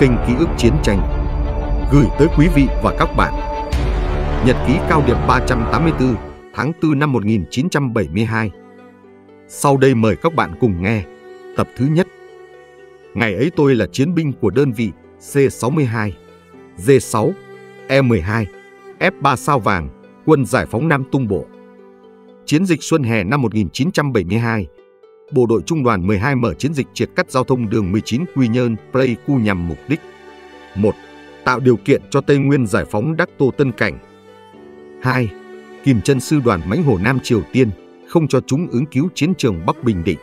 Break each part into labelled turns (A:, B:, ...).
A: kênh Ký ức Chiến tranh gửi tới quý vị và các bạn. Nhật ký cao điểm 384 tháng 4 năm 1972. Sau đây mời các bạn cùng nghe tập thứ nhất. Ngày ấy tôi là chiến binh của đơn vị C62, D6, E12, F3 sao vàng, quân giải phóng Nam Tung Bộ. Chiến dịch xuân hè năm 1972 bộ đội Trung đoàn 12 mở chiến dịch triệt cắt giao thông đường 19 Quy Nhơn, Pleiku nhằm mục đích 1. Tạo điều kiện cho Tây Nguyên giải phóng Đắc Tô Tân Cảnh 2. Kìm chân sư đoàn mãnh Hồ Nam Triều Tiên, không cho chúng ứng cứu chiến trường Bắc Bình Định,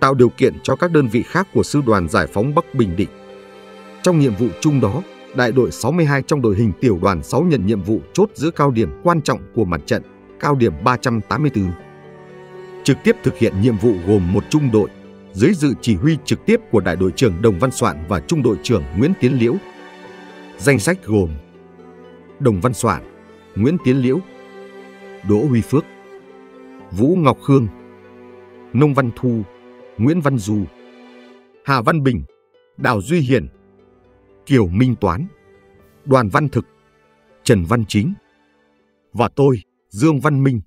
A: tạo điều kiện cho các đơn vị khác của sư đoàn giải phóng Bắc Bình Định. Trong nhiệm vụ chung đó, đại đội 62 trong đội hình tiểu đoàn 6 nhận nhiệm vụ chốt giữa cao điểm quan trọng của mặt trận, cao điểm 384 trực tiếp thực hiện nhiệm vụ gồm một trung đội dưới sự chỉ huy trực tiếp của đại đội trưởng Đồng Văn Soạn và trung đội trưởng Nguyễn Tiến Liễu. Danh sách gồm Đồng Văn Soạn, Nguyễn Tiến Liễu, Đỗ Huy Phước, Vũ Ngọc Khương, Nông Văn Thu, Nguyễn Văn Du, Hà Văn Bình, Đào Duy Hiển, Kiều Minh Toán, Đoàn Văn Thực, Trần Văn Chính và tôi, Dương Văn Minh.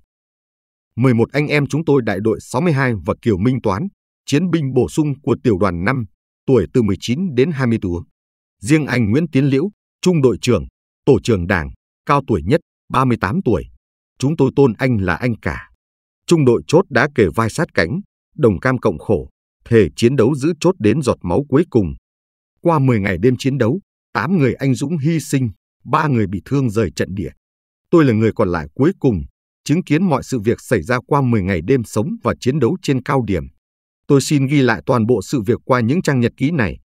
A: 11 anh em chúng tôi đại đội 62 và Kiều Minh Toán, chiến binh bổ sung của tiểu đoàn 5, tuổi từ 19 đến 20 tuổi. Riêng anh Nguyễn Tiến Liễu, trung đội trưởng, tổ trưởng đảng, cao tuổi nhất, 38 tuổi. Chúng tôi tôn anh là anh cả. Trung đội chốt đã kể vai sát cánh, đồng cam cộng khổ, thể chiến đấu giữ chốt đến giọt máu cuối cùng. Qua 10 ngày đêm chiến đấu, 8 người anh dũng hy sinh, 3 người bị thương rời trận địa. Tôi là người còn lại cuối cùng chứng kiến mọi sự việc xảy ra qua 10 ngày đêm sống và chiến đấu trên cao điểm. Tôi xin ghi lại toàn bộ sự việc qua những trang nhật ký này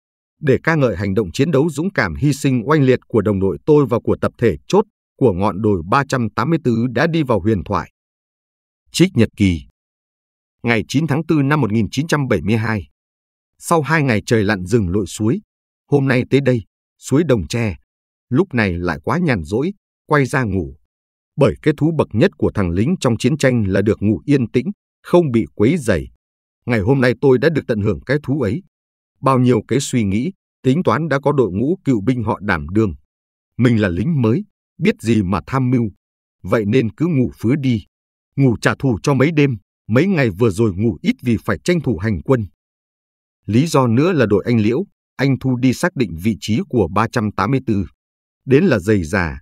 A: để ca ngợi hành động chiến đấu dũng cảm hy sinh oanh liệt của đồng đội tôi và của tập thể chốt của ngọn đồi 384 đã đi vào huyền thoại. Trích nhật kỳ Ngày 9 tháng 4 năm 1972 Sau hai ngày trời lặn rừng lội suối, hôm nay tới đây, suối Đồng Tre, lúc này lại quá nhàn rỗi, quay ra ngủ bởi cái thú bậc nhất của thằng lính trong chiến tranh là được ngủ yên tĩnh, không bị quấy dày. Ngày hôm nay tôi đã được tận hưởng cái thú ấy. Bao nhiêu cái suy nghĩ, tính toán đã có đội ngũ cựu binh họ đảm đương. Mình là lính mới, biết gì mà tham mưu. Vậy nên cứ ngủ phứa đi. Ngủ trả thù cho mấy đêm, mấy ngày vừa rồi ngủ ít vì phải tranh thủ hành quân. Lý do nữa là đội anh Liễu, anh Thu đi xác định vị trí của 384. Đến là dày già,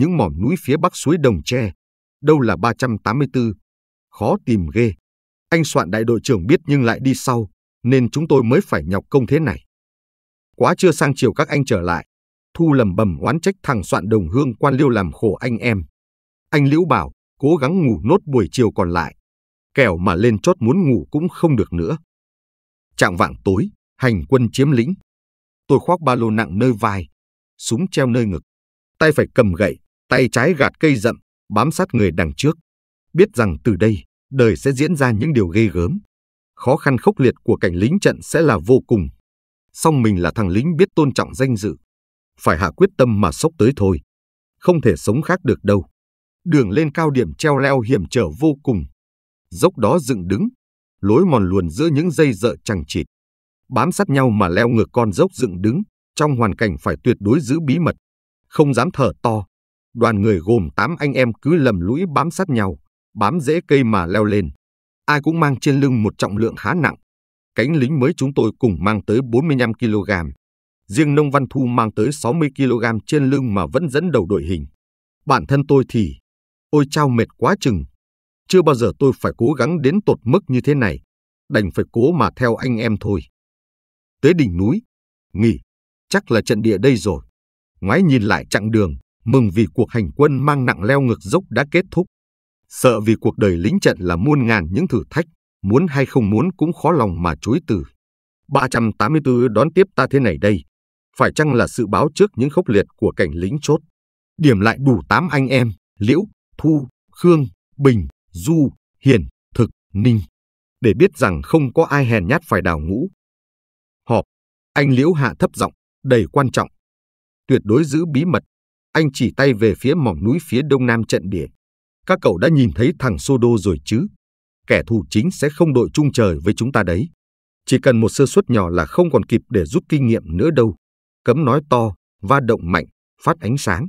A: những mỏm núi phía bắc suối Đồng Tre, đâu là 384. Khó tìm ghê. Anh soạn đại đội trưởng biết nhưng lại đi sau, nên chúng tôi mới phải nhọc công thế này. Quá chưa sang chiều các anh trở lại, Thu lầm bầm oán trách thằng soạn đồng hương quan liêu làm khổ anh em. Anh Liễu bảo, cố gắng ngủ nốt buổi chiều còn lại. Kẻo mà lên chốt muốn ngủ cũng không được nữa. Trạng vạng tối, hành quân chiếm lĩnh. Tôi khoác ba lô nặng nơi vai, súng treo nơi ngực. Tay phải cầm gậy, tay trái gạt cây rậm, bám sát người đằng trước. Biết rằng từ đây, đời sẽ diễn ra những điều ghê gớm. Khó khăn khốc liệt của cảnh lính trận sẽ là vô cùng. Song mình là thằng lính biết tôn trọng danh dự. Phải hạ quyết tâm mà sốc tới thôi. Không thể sống khác được đâu. Đường lên cao điểm treo leo hiểm trở vô cùng. Dốc đó dựng đứng, lối mòn luồn giữa những dây dợ chẳng chịt. Bám sát nhau mà leo ngược con dốc dựng đứng, trong hoàn cảnh phải tuyệt đối giữ bí mật. Không dám thở to, đoàn người gồm 8 anh em cứ lầm lũi bám sát nhau, bám rễ cây mà leo lên. Ai cũng mang trên lưng một trọng lượng khá nặng. Cánh lính mới chúng tôi cùng mang tới 45 kg. Riêng nông văn thu mang tới 60 kg trên lưng mà vẫn dẫn đầu đội hình. Bản thân tôi thì, ôi chao mệt quá chừng. Chưa bao giờ tôi phải cố gắng đến tột mức như thế này. Đành phải cố mà theo anh em thôi. Tới đỉnh núi, nghỉ, chắc là trận địa đây rồi. Ngoái nhìn lại chặng đường, mừng vì cuộc hành quân mang nặng leo ngược dốc đã kết thúc, sợ vì cuộc đời lính trận là muôn ngàn những thử thách, muốn hay không muốn cũng khó lòng mà chối từ. 384 đón tiếp ta thế này đây, phải chăng là sự báo trước những khốc liệt của cảnh lính chốt? Điểm lại đủ tám anh em, Liễu, Thu, Khương, Bình, Du, Hiền, Thực, Ninh, để biết rằng không có ai hèn nhát phải đào ngũ. Họp, anh Liễu hạ thấp giọng, đầy quan trọng. Tuyệt đối giữ bí mật anh chỉ tay về phía mỏm núi phía đông nam trận địa. Các cậu đã nhìn thấy thằng Sodo rồi chứ? Kẻ thù chính sẽ không đội chung trời với chúng ta đấy. Chỉ cần một sơ suất nhỏ là không còn kịp để rút kinh nghiệm nữa đâu. Cấm nói to, va động mạnh, phát ánh sáng.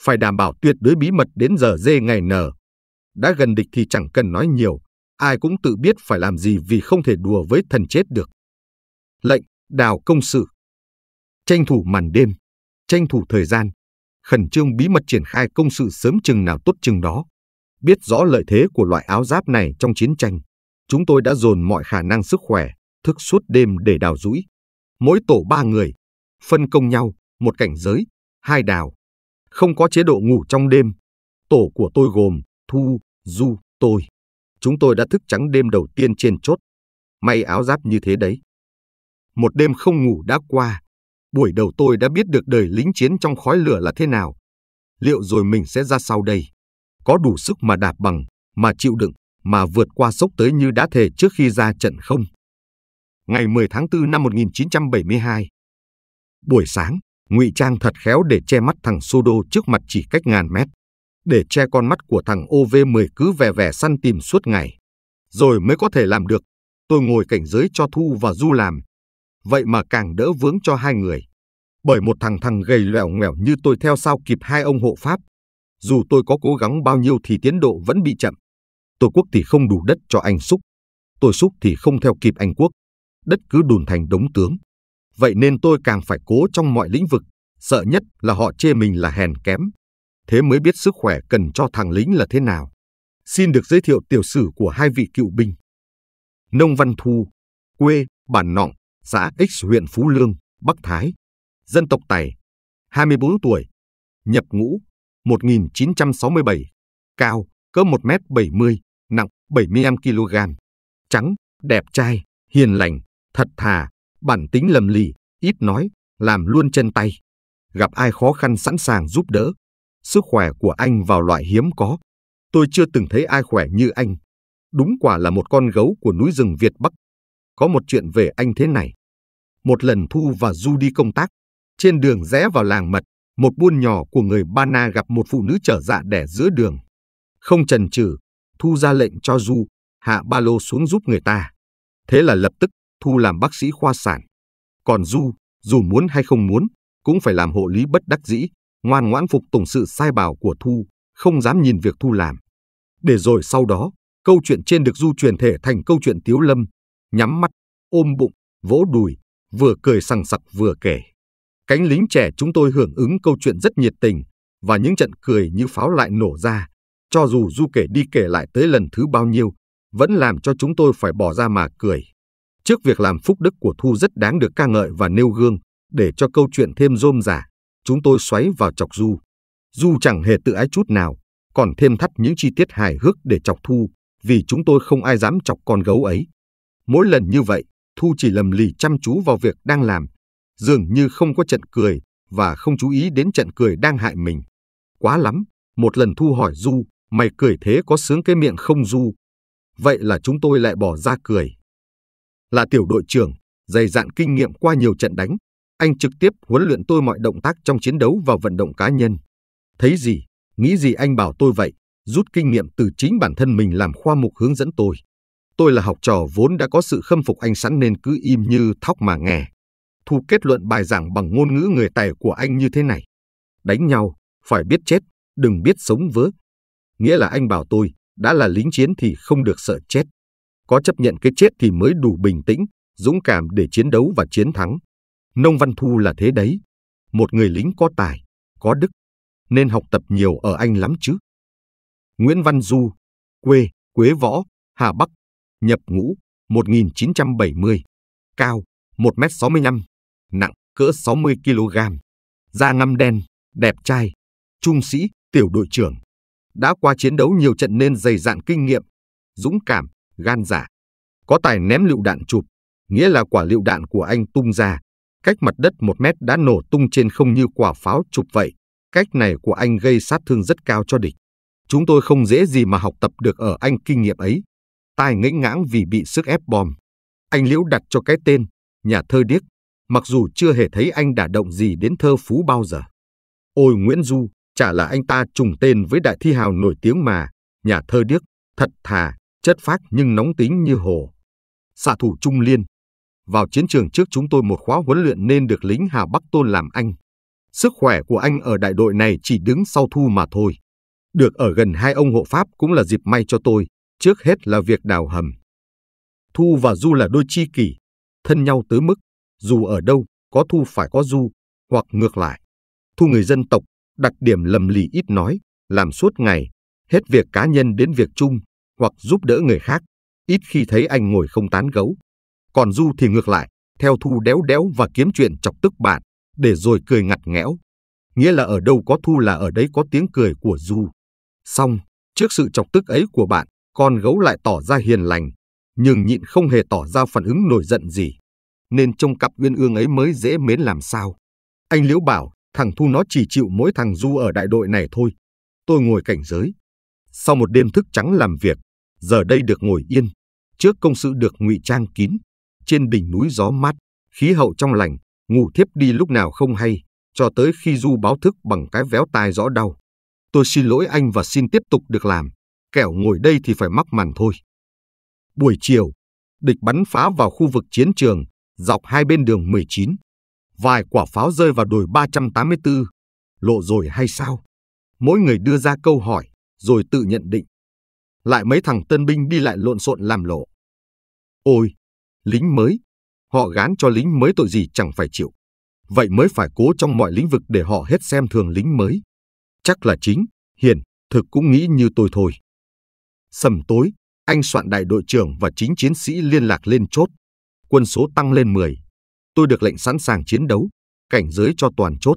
A: Phải đảm bảo tuyệt đối bí mật đến giờ dê ngày nở. Đã gần địch thì chẳng cần nói nhiều, ai cũng tự biết phải làm gì vì không thể đùa với thần chết được. Lệnh, đào công sự. Tranh thủ màn đêm, tranh thủ thời gian, khẩn trương bí mật triển khai công sự sớm chừng nào tốt chừng đó. Biết rõ lợi thế của loại áo giáp này trong chiến tranh, chúng tôi đã dồn mọi khả năng sức khỏe, thức suốt đêm để đào rũi. Mỗi tổ ba người, phân công nhau, một cảnh giới, hai đào. Không có chế độ ngủ trong đêm. Tổ của tôi gồm Thu, Du, tôi. Chúng tôi đã thức trắng đêm đầu tiên trên chốt. May áo giáp như thế đấy. Một đêm không ngủ đã qua, Buổi đầu tôi đã biết được đời lính chiến trong khói lửa là thế nào. Liệu rồi mình sẽ ra sau đây? Có đủ sức mà đạp bằng, mà chịu đựng, mà vượt qua sốc tới như đã thề trước khi ra trận không? Ngày 10 tháng 4 năm 1972. Buổi sáng, ngụy trang thật khéo để che mắt thằng Sodo trước mặt chỉ cách ngàn mét. Để che con mắt của thằng OV10 cứ vẻ vẻ săn tìm suốt ngày. Rồi mới có thể làm được. Tôi ngồi cảnh giới cho Thu và Du làm, vậy mà càng đỡ vướng cho hai người. Bởi một thằng thằng gầy lẻo nghèo như tôi theo sao kịp hai ông hộ Pháp. Dù tôi có cố gắng bao nhiêu thì tiến độ vẫn bị chậm. Tôi quốc thì không đủ đất cho anh xúc. Tôi xúc thì không theo kịp anh quốc. Đất cứ đùn thành đống tướng. Vậy nên tôi càng phải cố trong mọi lĩnh vực. Sợ nhất là họ chê mình là hèn kém. Thế mới biết sức khỏe cần cho thằng lính là thế nào. Xin được giới thiệu tiểu sử của hai vị cựu binh. Nông Văn Thu, quê Bản Nọng, xã X huyện Phú Lương, Bắc Thái, dân tộc tài 24 tuổi, nhập ngũ 1967, cao cỡ 1m70, nặng 75 kg, trắng, đẹp trai, hiền lành, thật thà, bản tính lầm lì, ít nói, làm luôn chân tay. Gặp ai khó khăn sẵn sàng giúp đỡ. Sức khỏe của anh vào loại hiếm có. Tôi chưa từng thấy ai khỏe như anh. Đúng quả là một con gấu của núi rừng Việt Bắc có một chuyện về anh thế này. Một lần Thu và Du đi công tác, trên đường rẽ vào làng Mật, một buôn nhỏ của người Bana gặp một phụ nữ trở dạ đẻ giữa đường. Không chần chừ, Thu ra lệnh cho Du hạ ba lô xuống giúp người ta. Thế là lập tức Thu làm bác sĩ khoa sản. Còn Du, dù muốn hay không muốn, cũng phải làm hộ lý bất đắc dĩ, ngoan ngoãn phục tùng sự sai bảo của Thu, không dám nhìn việc Thu làm. Để rồi sau đó, câu chuyện trên được Du truyền thể thành câu chuyện Tiếu Lâm, nhắm mắt, ôm bụng, vỗ đùi, vừa cười sằng sặc vừa kể. Cánh lính trẻ chúng tôi hưởng ứng câu chuyện rất nhiệt tình và những trận cười như pháo lại nổ ra, cho dù Du kể đi kể lại tới lần thứ bao nhiêu, vẫn làm cho chúng tôi phải bỏ ra mà cười. Trước việc làm phúc đức của Thu rất đáng được ca ngợi và nêu gương, để cho câu chuyện thêm rôm giả, chúng tôi xoáy vào chọc Du. Du chẳng hề tự ái chút nào, còn thêm thắt những chi tiết hài hước để chọc Thu, vì chúng tôi không ai dám chọc con gấu ấy. Mỗi lần như vậy, Thu chỉ lầm lì chăm chú vào việc đang làm, dường như không có trận cười và không chú ý đến trận cười đang hại mình. Quá lắm, một lần Thu hỏi Du, mày cười thế có sướng cái miệng không Du? Vậy là chúng tôi lại bỏ ra cười. Là tiểu đội trưởng, dày dạn kinh nghiệm qua nhiều trận đánh, anh trực tiếp huấn luyện tôi mọi động tác trong chiến đấu và vận động cá nhân. Thấy gì, nghĩ gì anh bảo tôi vậy, rút kinh nghiệm từ chính bản thân mình làm khoa mục hướng dẫn tôi. Tôi là học trò vốn đã có sự khâm phục anh sẵn nên cứ im như thóc mà nghe. Thu kết luận bài giảng bằng ngôn ngữ người tài của anh như thế này. Đánh nhau, phải biết chết, đừng biết sống vớ. Nghĩa là anh bảo tôi, đã là lính chiến thì không được sợ chết. Có chấp nhận cái chết thì mới đủ bình tĩnh, dũng cảm để chiến đấu và chiến thắng. Nông Văn Thu là thế đấy. Một người lính có tài, có đức, nên học tập nhiều ở anh lắm chứ. Nguyễn Văn Du, quê, Quế Võ, Hà Bắc, nhập ngũ 1970, cao 1m65, nặng cỡ 60 kg, da ngăm đen, đẹp trai, trung sĩ, tiểu đội trưởng. Đã qua chiến đấu nhiều trận nên dày dạn kinh nghiệm, dũng cảm, gan giả. Dạ. Có tài ném lựu đạn chụp, nghĩa là quả lựu đạn của anh tung ra, cách mặt đất một mét đã nổ tung trên không như quả pháo chụp vậy. Cách này của anh gây sát thương rất cao cho địch. Chúng tôi không dễ gì mà học tập được ở anh kinh nghiệm ấy tai ngẫy ngãng vì bị sức ép bom. Anh Liễu đặt cho cái tên, nhà thơ điếc, mặc dù chưa hề thấy anh đả động gì đến thơ phú bao giờ. Ôi Nguyễn Du, chả là anh ta trùng tên với đại thi hào nổi tiếng mà, nhà thơ điếc, thật thà, chất phác nhưng nóng tính như hồ. Xạ thủ Trung Liên. Vào chiến trường trước chúng tôi một khóa huấn luyện nên được lính Hà Bắc Tôn làm anh. Sức khỏe của anh ở đại đội này chỉ đứng sau thu mà thôi. Được ở gần hai ông hộ Pháp cũng là dịp may cho tôi, trước hết là việc đào hầm. Thu và Du là đôi chi kỷ, thân nhau tới mức, dù ở đâu, có Thu phải có Du, hoặc ngược lại. Thu người dân tộc, đặc điểm lầm lì ít nói, làm suốt ngày, hết việc cá nhân đến việc chung, hoặc giúp đỡ người khác, ít khi thấy anh ngồi không tán gấu. Còn Du thì ngược lại, theo Thu đéo đéo và kiếm chuyện chọc tức bạn, để rồi cười ngặt nghẽo. Nghĩa là ở đâu có Thu là ở đấy có tiếng cười của Du. Xong, trước sự chọc tức ấy của bạn, con gấu lại tỏ ra hiền lành, nhưng nhịn không hề tỏ ra phản ứng nổi giận gì. Nên trong cặp uyên ương ấy mới dễ mến làm sao. Anh Liễu bảo, thằng Thu nó chỉ chịu mỗi thằng Du ở đại đội này thôi. Tôi ngồi cảnh giới. Sau một đêm thức trắng làm việc, giờ đây được ngồi yên. Trước công sự được ngụy trang kín. Trên đỉnh núi gió mát, khí hậu trong lành, ngủ thiếp đi lúc nào không hay, cho tới khi Du báo thức bằng cái véo tai rõ đau. Tôi xin lỗi anh và xin tiếp tục được làm kẻo ngồi đây thì phải mắc màn thôi. Buổi chiều, địch bắn phá vào khu vực chiến trường, dọc hai bên đường 19. Vài quả pháo rơi vào đồi 384, lộ rồi hay sao? Mỗi người đưa ra câu hỏi, rồi tự nhận định. Lại mấy thằng tân binh đi lại lộn xộn làm lộ. Ôi, lính mới, họ gán cho lính mới tội gì chẳng phải chịu. Vậy mới phải cố trong mọi lĩnh vực để họ hết xem thường lính mới. Chắc là chính, hiền, thực cũng nghĩ như tôi thôi. Sầm tối, anh soạn đại đội trưởng và chính chiến sĩ liên lạc lên chốt. Quân số tăng lên 10. Tôi được lệnh sẵn sàng chiến đấu, cảnh giới cho toàn chốt.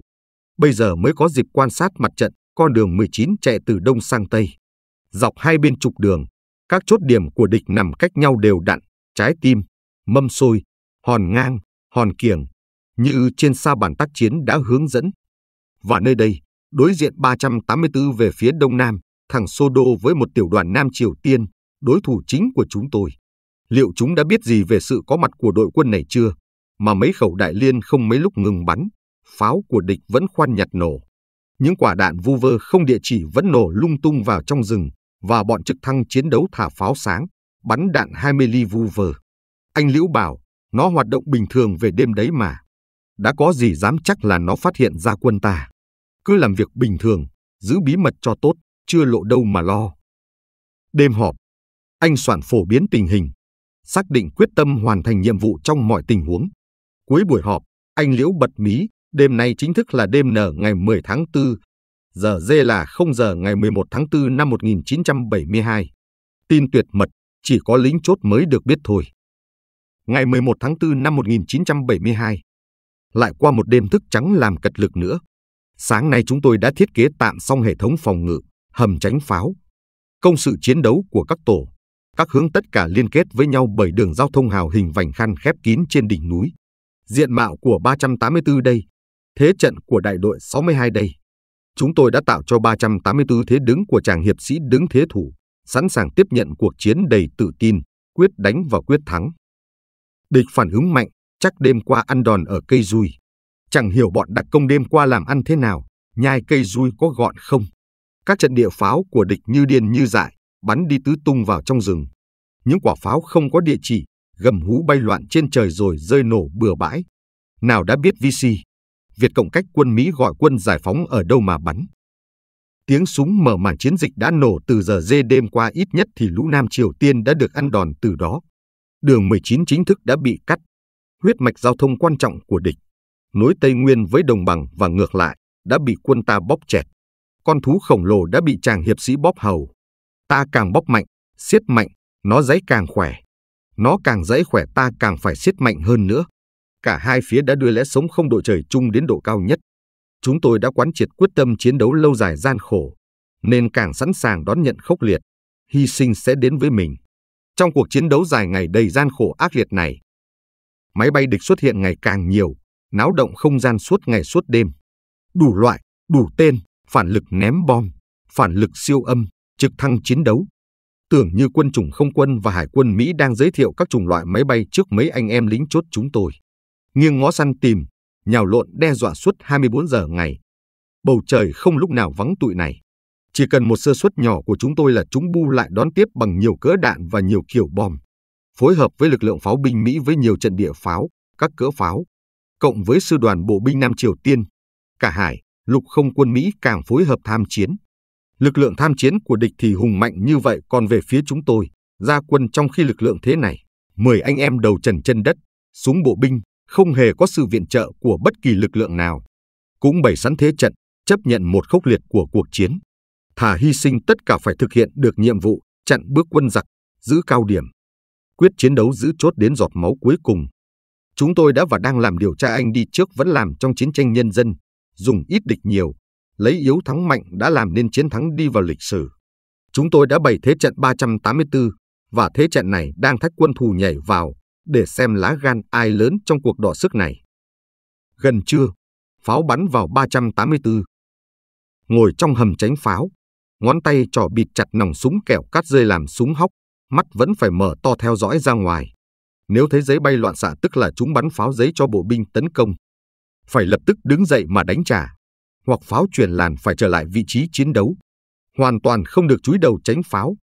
A: Bây giờ mới có dịp quan sát mặt trận, con đường 19 chạy từ đông sang tây. Dọc hai bên trục đường, các chốt điểm của địch nằm cách nhau đều đặn, trái tim, mâm xôi, hòn ngang, hòn kiềng, như trên sa bản tác chiến đã hướng dẫn. Và nơi đây, đối diện 384 về phía đông nam, thẳng Sodo với một tiểu đoàn Nam Triều Tiên, đối thủ chính của chúng tôi. Liệu chúng đã biết gì về sự có mặt của đội quân này chưa? Mà mấy khẩu đại liên không mấy lúc ngừng bắn, pháo của địch vẫn khoan nhặt nổ. Những quả đạn vu vơ không địa chỉ vẫn nổ lung tung vào trong rừng và bọn trực thăng chiến đấu thả pháo sáng, bắn đạn 20 ly vu vơ. Anh Liễu bảo, nó hoạt động bình thường về đêm đấy mà. Đã có gì dám chắc là nó phát hiện ra quân ta. Cứ làm việc bình thường, giữ bí mật cho tốt chưa lộ đâu mà lo. Đêm họp, anh soạn phổ biến tình hình, xác định quyết tâm hoàn thành nhiệm vụ trong mọi tình huống. Cuối buổi họp, anh Liễu bật mí, đêm nay chính thức là đêm nở ngày 10 tháng 4, giờ dê là 0 giờ ngày 11 tháng 4 năm 1972. Tin tuyệt mật, chỉ có lính chốt mới được biết thôi. Ngày 11 tháng 4 năm 1972, lại qua một đêm thức trắng làm cật lực nữa. Sáng nay chúng tôi đã thiết kế tạm xong hệ thống phòng ngự hầm tránh pháo, công sự chiến đấu của các tổ, các hướng tất cả liên kết với nhau bởi đường giao thông hào hình vành khăn khép kín trên đỉnh núi. Diện mạo của 384 đây, thế trận của đại đội 62 đây. Chúng tôi đã tạo cho 384 thế đứng của chàng hiệp sĩ đứng thế thủ, sẵn sàng tiếp nhận cuộc chiến đầy tự tin, quyết đánh và quyết thắng. Địch phản ứng mạnh, chắc đêm qua ăn đòn ở cây rui. Chẳng hiểu bọn đặc công đêm qua làm ăn thế nào, nhai cây rui có gọn không. Các trận địa pháo của địch như điên như dại, bắn đi tứ tung vào trong rừng. Những quả pháo không có địa chỉ, gầm hú bay loạn trên trời rồi rơi nổ bừa bãi. Nào đã biết VC, Việt Cộng cách quân Mỹ gọi quân giải phóng ở đâu mà bắn. Tiếng súng mở màn chiến dịch đã nổ từ giờ dê đêm qua ít nhất thì lũ Nam Triều Tiên đã được ăn đòn từ đó. Đường 19 chính thức đã bị cắt. Huyết mạch giao thông quan trọng của địch, nối Tây Nguyên với đồng bằng và ngược lại, đã bị quân ta bóp chẹt con thú khổng lồ đã bị chàng hiệp sĩ bóp hầu. Ta càng bóp mạnh, siết mạnh, nó giấy càng khỏe. Nó càng giấy khỏe ta càng phải siết mạnh hơn nữa. Cả hai phía đã đưa lẽ sống không đội trời chung đến độ cao nhất. Chúng tôi đã quán triệt quyết tâm chiến đấu lâu dài gian khổ, nên càng sẵn sàng đón nhận khốc liệt. Hy sinh sẽ đến với mình. Trong cuộc chiến đấu dài ngày đầy gian khổ ác liệt này, máy bay địch xuất hiện ngày càng nhiều, náo động không gian suốt ngày suốt đêm. Đủ loại, đủ tên, phản lực ném bom, phản lực siêu âm, trực thăng chiến đấu. Tưởng như quân chủng không quân và hải quân Mỹ đang giới thiệu các chủng loại máy bay trước mấy anh em lính chốt chúng tôi. Nghiêng ngó săn tìm, nhào lộn đe dọa suốt 24 giờ ngày. Bầu trời không lúc nào vắng tụi này. Chỉ cần một sơ suất nhỏ của chúng tôi là chúng bu lại đón tiếp bằng nhiều cỡ đạn và nhiều kiểu bom. Phối hợp với lực lượng pháo binh Mỹ với nhiều trận địa pháo, các cỡ pháo, cộng với sư đoàn bộ binh Nam Triều Tiên, cả hải, lục không quân Mỹ càng phối hợp tham chiến. Lực lượng tham chiến của địch thì hùng mạnh như vậy còn về phía chúng tôi, ra quân trong khi lực lượng thế này, mười anh em đầu trần chân đất, súng bộ binh, không hề có sự viện trợ của bất kỳ lực lượng nào. Cũng bày sẵn thế trận, chấp nhận một khốc liệt của cuộc chiến. Thà hy sinh tất cả phải thực hiện được nhiệm vụ, chặn bước quân giặc, giữ cao điểm. Quyết chiến đấu giữ chốt đến giọt máu cuối cùng. Chúng tôi đã và đang làm điều tra anh đi trước vẫn làm trong chiến tranh nhân dân, dùng ít địch nhiều, lấy yếu thắng mạnh đã làm nên chiến thắng đi vào lịch sử. Chúng tôi đã bày thế trận 384 và thế trận này đang thách quân thù nhảy vào để xem lá gan ai lớn trong cuộc đọ sức này. Gần trưa, pháo bắn vào 384. Ngồi trong hầm tránh pháo, ngón tay trỏ bịt chặt nòng súng kẹo cắt rơi làm súng hóc, mắt vẫn phải mở to theo dõi ra ngoài. Nếu thấy giấy bay loạn xạ tức là chúng bắn pháo giấy cho bộ binh tấn công phải lập tức đứng dậy mà đánh trả, hoặc pháo truyền làn phải trở lại vị trí chiến đấu, hoàn toàn không được chúi đầu tránh pháo.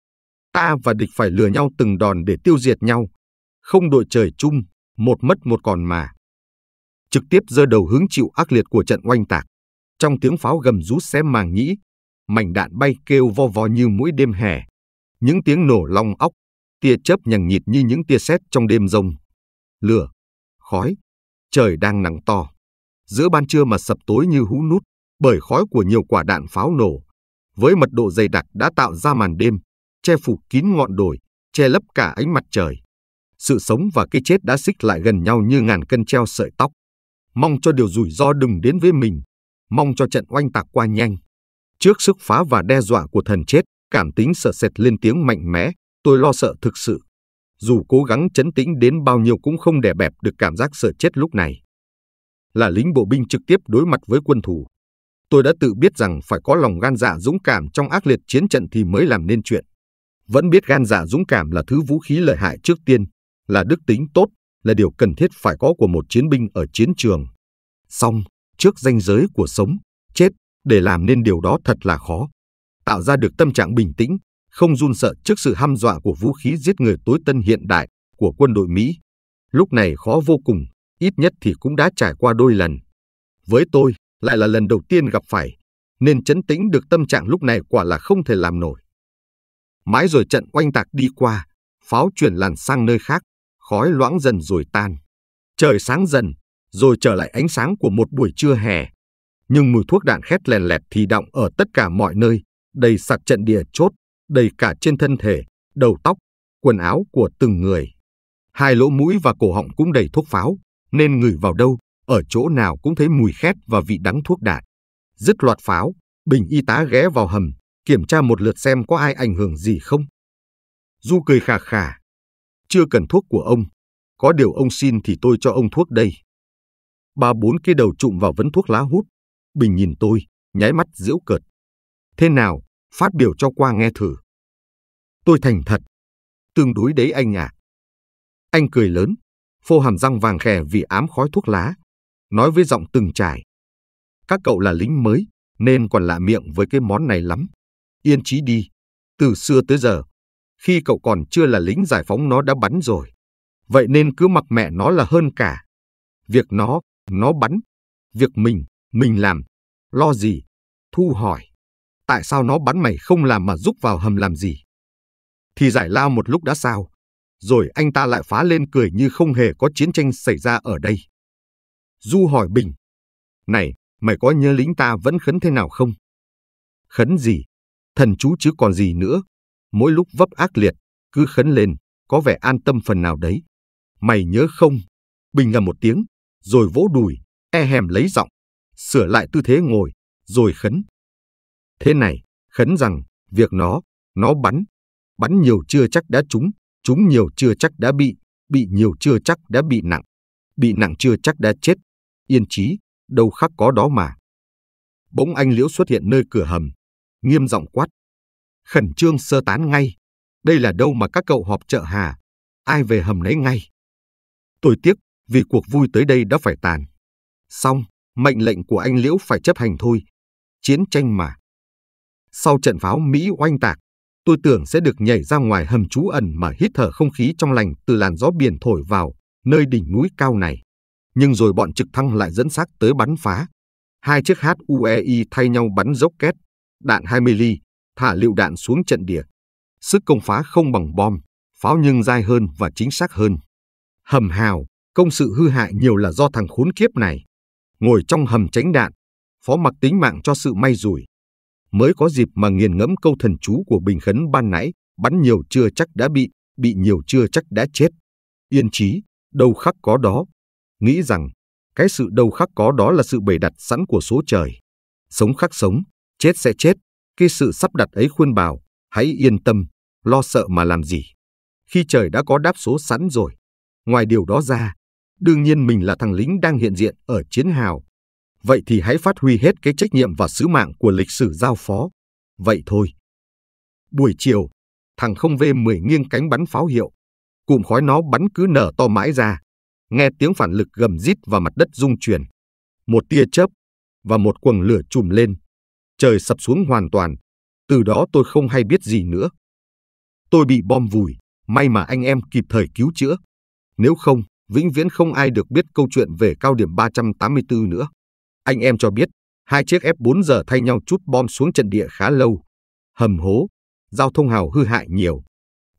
A: Ta và địch phải lừa nhau từng đòn để tiêu diệt nhau, không đội trời chung, một mất một còn mà. Trực tiếp giơ đầu hứng chịu ác liệt của trận oanh tạc, trong tiếng pháo gầm rú xé màng nhĩ, mảnh đạn bay kêu vo vo như mũi đêm hè, những tiếng nổ long óc, tia chớp nhằng nhịt như những tia sét trong đêm rông. Lửa, khói, trời đang nắng to giữa ban trưa mà sập tối như hú nút bởi khói của nhiều quả đạn pháo nổ. Với mật độ dày đặc đã tạo ra màn đêm, che phủ kín ngọn đồi, che lấp cả ánh mặt trời. Sự sống và cái chết đã xích lại gần nhau như ngàn cân treo sợi tóc. Mong cho điều rủi ro đừng đến với mình, mong cho trận oanh tạc qua nhanh. Trước sức phá và đe dọa của thần chết, cảm tính sợ sệt lên tiếng mạnh mẽ, tôi lo sợ thực sự. Dù cố gắng chấn tĩnh đến bao nhiêu cũng không đè bẹp được cảm giác sợ chết lúc này là lính bộ binh trực tiếp đối mặt với quân thù. Tôi đã tự biết rằng phải có lòng gan dạ dũng cảm trong ác liệt chiến trận thì mới làm nên chuyện. Vẫn biết gan dạ dũng cảm là thứ vũ khí lợi hại trước tiên, là đức tính tốt, là điều cần thiết phải có của một chiến binh ở chiến trường. Song, trước danh giới của sống, chết, để làm nên điều đó thật là khó. Tạo ra được tâm trạng bình tĩnh, không run sợ trước sự ham dọa của vũ khí giết người tối tân hiện đại của quân đội Mỹ. Lúc này khó vô cùng ít nhất thì cũng đã trải qua đôi lần. Với tôi, lại là lần đầu tiên gặp phải, nên chấn tĩnh được tâm trạng lúc này quả là không thể làm nổi. Mãi rồi trận oanh tạc đi qua, pháo chuyển làn sang nơi khác, khói loãng dần rồi tan. Trời sáng dần, rồi trở lại ánh sáng của một buổi trưa hè. Nhưng mùi thuốc đạn khét lèn lẹt thì động ở tất cả mọi nơi, đầy sặc trận địa chốt, đầy cả trên thân thể, đầu tóc, quần áo của từng người. Hai lỗ mũi và cổ họng cũng đầy thuốc pháo, nên người vào đâu, ở chỗ nào cũng thấy mùi khét và vị đắng thuốc đạn. Dứt loạt pháo, Bình y tá ghé vào hầm, kiểm tra một lượt xem có ai ảnh hưởng gì không. Du cười khà khà. Chưa cần thuốc của ông, có điều ông xin thì tôi cho ông thuốc đây. Ba bốn cái đầu trụm vào vấn thuốc lá hút, Bình nhìn tôi, nháy mắt giễu cợt. Thế nào, phát biểu cho qua nghe thử. Tôi thành thật. Tương đối đấy anh à. Anh cười lớn, phô hàm răng vàng khè vì ám khói thuốc lá, nói với giọng từng trải. Các cậu là lính mới, nên còn lạ miệng với cái món này lắm. Yên trí đi, từ xưa tới giờ, khi cậu còn chưa là lính giải phóng nó đã bắn rồi. Vậy nên cứ mặc mẹ nó là hơn cả. Việc nó, nó bắn. Việc mình, mình làm. Lo gì? Thu hỏi. Tại sao nó bắn mày không làm mà rúc vào hầm làm gì? Thì giải lao một lúc đã sao? rồi anh ta lại phá lên cười như không hề có chiến tranh xảy ra ở đây. Du hỏi Bình, này, mày có nhớ lính ta vẫn khấn thế nào không? Khấn gì? Thần chú chứ còn gì nữa. Mỗi lúc vấp ác liệt, cứ khấn lên, có vẻ an tâm phần nào đấy. Mày nhớ không? Bình ngầm một tiếng, rồi vỗ đùi, e hèm lấy giọng, sửa lại tư thế ngồi, rồi khấn. Thế này, khấn rằng, việc nó, nó bắn, bắn nhiều chưa chắc đã trúng, chúng nhiều chưa chắc đã bị, bị nhiều chưa chắc đã bị nặng, bị nặng chưa chắc đã chết, yên chí, đâu khác có đó mà. Bỗng anh Liễu xuất hiện nơi cửa hầm, nghiêm giọng quát. Khẩn trương sơ tán ngay, đây là đâu mà các cậu họp chợ hà, ai về hầm nấy ngay. Tôi tiếc vì cuộc vui tới đây đã phải tàn. Xong, mệnh lệnh của anh Liễu phải chấp hành thôi, chiến tranh mà. Sau trận pháo Mỹ oanh tạc, tôi tưởng sẽ được nhảy ra ngoài hầm trú ẩn mà hít thở không khí trong lành từ làn gió biển thổi vào, nơi đỉnh núi cao này. Nhưng rồi bọn trực thăng lại dẫn xác tới bắn phá. Hai chiếc HUEI thay nhau bắn dốc két, đạn 20 ly, thả lựu đạn xuống trận địa. Sức công phá không bằng bom, pháo nhưng dai hơn và chính xác hơn. Hầm hào, công sự hư hại nhiều là do thằng khốn kiếp này. Ngồi trong hầm tránh đạn, phó mặc tính mạng cho sự may rủi mới có dịp mà nghiền ngẫm câu thần chú của Bình Khấn ban nãy, bắn nhiều chưa chắc đã bị, bị nhiều chưa chắc đã chết. Yên chí, đâu khắc có đó. Nghĩ rằng, cái sự đâu khắc có đó là sự bày đặt sẵn của số trời. Sống khắc sống, chết sẽ chết, cái sự sắp đặt ấy khuyên bảo, hãy yên tâm, lo sợ mà làm gì. Khi trời đã có đáp số sẵn rồi, ngoài điều đó ra, đương nhiên mình là thằng lính đang hiện diện ở chiến hào, Vậy thì hãy phát huy hết cái trách nhiệm và sứ mạng của lịch sử giao phó. Vậy thôi. Buổi chiều, thằng không V10 nghiêng cánh bắn pháo hiệu. Cụm khói nó bắn cứ nở to mãi ra. Nghe tiếng phản lực gầm rít và mặt đất rung chuyển. Một tia chớp và một quầng lửa chùm lên. Trời sập xuống hoàn toàn. Từ đó tôi không hay biết gì nữa. Tôi bị bom vùi, may mà anh em kịp thời cứu chữa. Nếu không, vĩnh viễn không ai được biết câu chuyện về cao điểm 384 nữa. Anh em cho biết, hai chiếc F4 giờ thay nhau chút bom xuống trận địa khá lâu. Hầm hố, giao thông hào hư hại nhiều.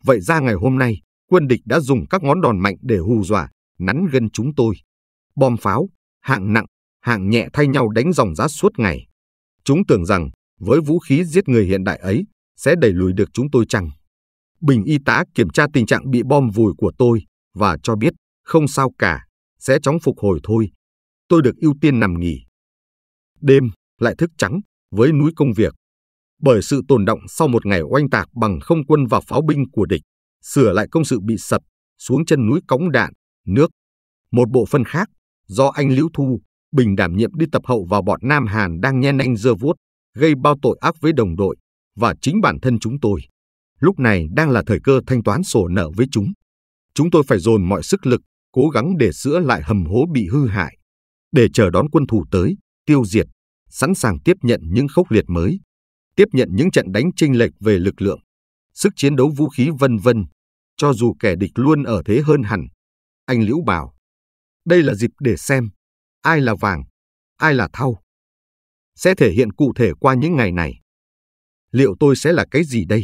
A: Vậy ra ngày hôm nay, quân địch đã dùng các ngón đòn mạnh để hù dọa, nắn gân chúng tôi. Bom pháo, hạng nặng, hạng nhẹ thay nhau đánh dòng giá suốt ngày. Chúng tưởng rằng, với vũ khí giết người hiện đại ấy, sẽ đẩy lùi được chúng tôi chăng? Bình y tá kiểm tra tình trạng bị bom vùi của tôi và cho biết không sao cả, sẽ chóng phục hồi thôi. Tôi được ưu tiên nằm nghỉ đêm lại thức trắng với núi công việc. Bởi sự tồn động sau một ngày oanh tạc bằng không quân và pháo binh của địch, sửa lại công sự bị sập xuống chân núi cống đạn, nước. Một bộ phân khác do anh Liễu Thu, Bình đảm nhiệm đi tập hậu vào bọn Nam Hàn đang nhen anh dơ vuốt, gây bao tội ác với đồng đội và chính bản thân chúng tôi. Lúc này đang là thời cơ thanh toán sổ nợ với chúng. Chúng tôi phải dồn mọi sức lực, cố gắng để sửa lại hầm hố bị hư hại, để chờ đón quân thủ tới tiêu diệt, sẵn sàng tiếp nhận những khốc liệt mới, tiếp nhận những trận đánh chênh lệch về lực lượng, sức chiến đấu vũ khí vân vân, cho dù kẻ địch luôn ở thế hơn hẳn. Anh Liễu bảo, đây là dịp để xem ai là vàng, ai là thau. Sẽ thể hiện cụ thể qua những ngày này. Liệu tôi sẽ là cái gì đây?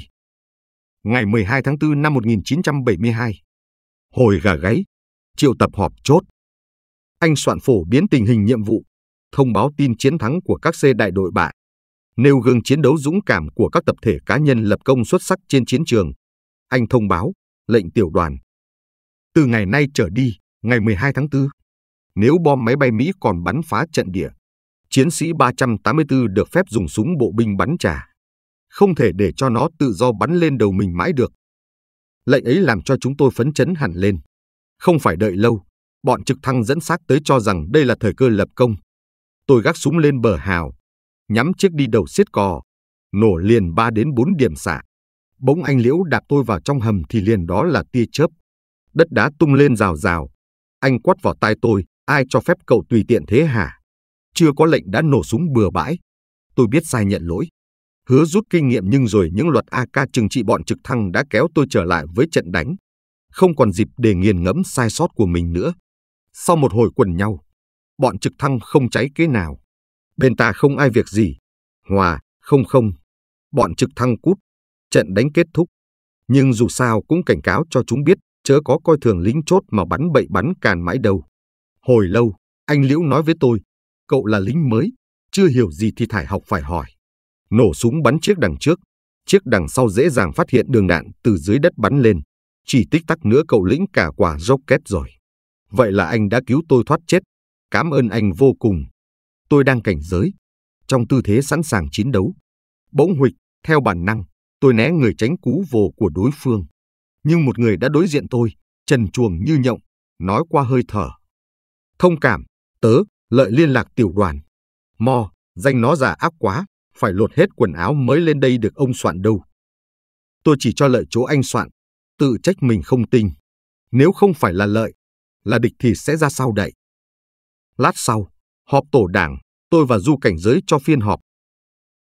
A: Ngày 12 tháng 4 năm 1972, hồi gà gáy, triệu tập họp chốt. Anh soạn phổ biến tình hình nhiệm vụ, thông báo tin chiến thắng của các xe đại đội bại, nêu gương chiến đấu dũng cảm của các tập thể cá nhân lập công xuất sắc trên chiến trường. Anh thông báo, lệnh tiểu đoàn. Từ ngày nay trở đi, ngày 12 tháng 4, nếu bom máy bay Mỹ còn bắn phá trận địa, chiến sĩ 384 được phép dùng súng bộ binh bắn trả. Không thể để cho nó tự do bắn lên đầu mình mãi được. Lệnh ấy làm cho chúng tôi phấn chấn hẳn lên. Không phải đợi lâu, bọn trực thăng dẫn xác tới cho rằng đây là thời cơ lập công, Tôi gác súng lên bờ hào, nhắm chiếc đi đầu xiết cò, nổ liền 3 đến 4 điểm xạ. Bỗng anh Liễu đạp tôi vào trong hầm thì liền đó là tia chớp. Đất đá tung lên rào rào. Anh quát vào tai tôi, ai cho phép cậu tùy tiện thế hả? Chưa có lệnh đã nổ súng bừa bãi. Tôi biết sai nhận lỗi. Hứa rút kinh nghiệm nhưng rồi những luật AK trừng trị bọn trực thăng đã kéo tôi trở lại với trận đánh. Không còn dịp để nghiền ngẫm sai sót của mình nữa. Sau một hồi quần nhau, bọn trực thăng không cháy kế nào. Bên ta không ai việc gì. Hòa, không không. Bọn trực thăng cút. Trận đánh kết thúc. Nhưng dù sao cũng cảnh cáo cho chúng biết, chớ có coi thường lính chốt mà bắn bậy bắn càn mãi đâu. Hồi lâu, anh Liễu nói với tôi, cậu là lính mới, chưa hiểu gì thì thải học phải hỏi. Nổ súng bắn chiếc đằng trước, chiếc đằng sau dễ dàng phát hiện đường đạn từ dưới đất bắn lên. Chỉ tích tắc nữa cậu lĩnh cả quả rocket rồi. Vậy là anh đã cứu tôi thoát chết Cảm ơn anh vô cùng. Tôi đang cảnh giới, trong tư thế sẵn sàng chiến đấu. Bỗng huịch, theo bản năng, tôi né người tránh cú vồ của đối phương. Nhưng một người đã đối diện tôi, trần chuồng như nhộng, nói qua hơi thở. Thông cảm, tớ, lợi liên lạc tiểu đoàn. Mò, danh nó giả ác quá, phải lột hết quần áo mới lên đây được ông soạn đâu. Tôi chỉ cho lợi chỗ anh soạn, tự trách mình không tinh. Nếu không phải là lợi, là địch thì sẽ ra sao đậy. Lát sau, họp tổ đảng, tôi và Du cảnh giới cho phiên họp.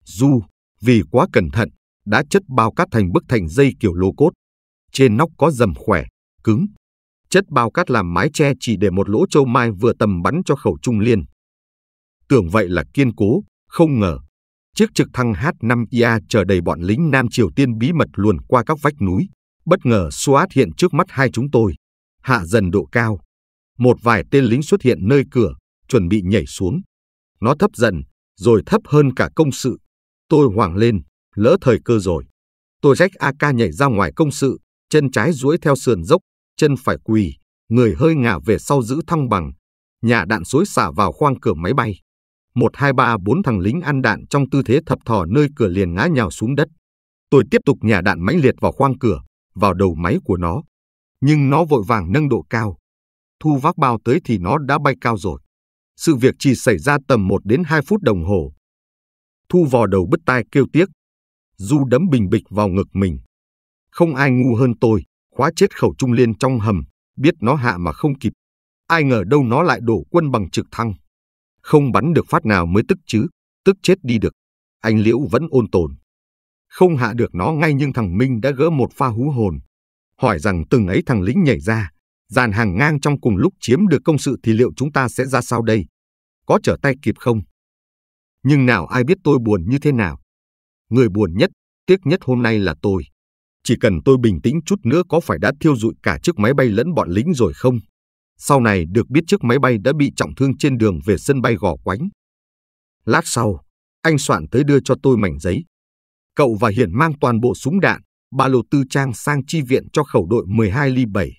A: Du, vì quá cẩn thận, đã chất bao cát thành bức thành dây kiểu lô cốt. Trên nóc có dầm khỏe, cứng. Chất bao cát làm mái che chỉ để một lỗ châu mai vừa tầm bắn cho khẩu trung liên. Tưởng vậy là kiên cố, không ngờ. Chiếc trực thăng H-5IA chở đầy bọn lính Nam Triều Tiên bí mật luồn qua các vách núi. Bất ngờ Suat hiện trước mắt hai chúng tôi. Hạ dần độ cao. Một vài tên lính xuất hiện nơi cửa, chuẩn bị nhảy xuống. Nó thấp dần, rồi thấp hơn cả công sự. Tôi hoảng lên, lỡ thời cơ rồi. Tôi rách AK nhảy ra ngoài công sự, chân trái duỗi theo sườn dốc, chân phải quỳ, người hơi ngả về sau giữ thăng bằng. Nhà đạn xối xả vào khoang cửa máy bay. Một hai ba bốn thằng lính ăn đạn trong tư thế thập thò nơi cửa liền ngã nhào xuống đất. Tôi tiếp tục nhà đạn mãnh liệt vào khoang cửa, vào đầu máy của nó. Nhưng nó vội vàng nâng độ cao. Thu vác bao tới thì nó đã bay cao rồi. Sự việc chỉ xảy ra tầm 1 đến 2 phút đồng hồ. Thu vò đầu bứt tai kêu tiếc. Du đấm bình bịch vào ngực mình. Không ai ngu hơn tôi, khóa chết khẩu trung liên trong hầm, biết nó hạ mà không kịp. Ai ngờ đâu nó lại đổ quân bằng trực thăng. Không bắn được phát nào mới tức chứ, tức chết đi được. Anh Liễu vẫn ôn tồn. Không hạ được nó ngay nhưng thằng Minh đã gỡ một pha hú hồn. Hỏi rằng từng ấy thằng lính nhảy ra, dàn hàng ngang trong cùng lúc chiếm được công sự thì liệu chúng ta sẽ ra sao đây? Có trở tay kịp không? Nhưng nào ai biết tôi buồn như thế nào? Người buồn nhất, tiếc nhất hôm nay là tôi. Chỉ cần tôi bình tĩnh chút nữa có phải đã thiêu rụi cả chiếc máy bay lẫn bọn lính rồi không? Sau này được biết chiếc máy bay đã bị trọng thương trên đường về sân bay Gò Quánh. Lát sau, anh soạn tới đưa cho tôi mảnh giấy. Cậu và Hiển mang toàn bộ súng đạn, ba lô tư trang sang chi viện cho khẩu đội 12 ly 7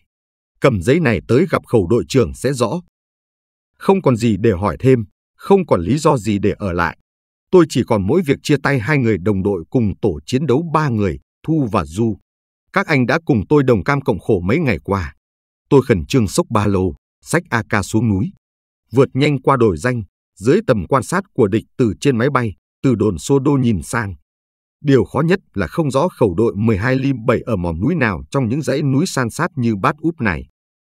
A: cầm giấy này tới gặp khẩu đội trưởng sẽ rõ. Không còn gì để hỏi thêm, không còn lý do gì để ở lại. Tôi chỉ còn mỗi việc chia tay hai người đồng đội cùng tổ chiến đấu ba người, Thu và Du. Các anh đã cùng tôi đồng cam cộng khổ mấy ngày qua. Tôi khẩn trương sốc ba lô, sách AK xuống núi. Vượt nhanh qua đồi danh, dưới tầm quan sát của địch từ trên máy bay, từ đồn xô đô nhìn sang. Điều khó nhất là không rõ khẩu đội 12 lim 7 ở mỏm núi nào trong những dãy núi san sát như bát úp này.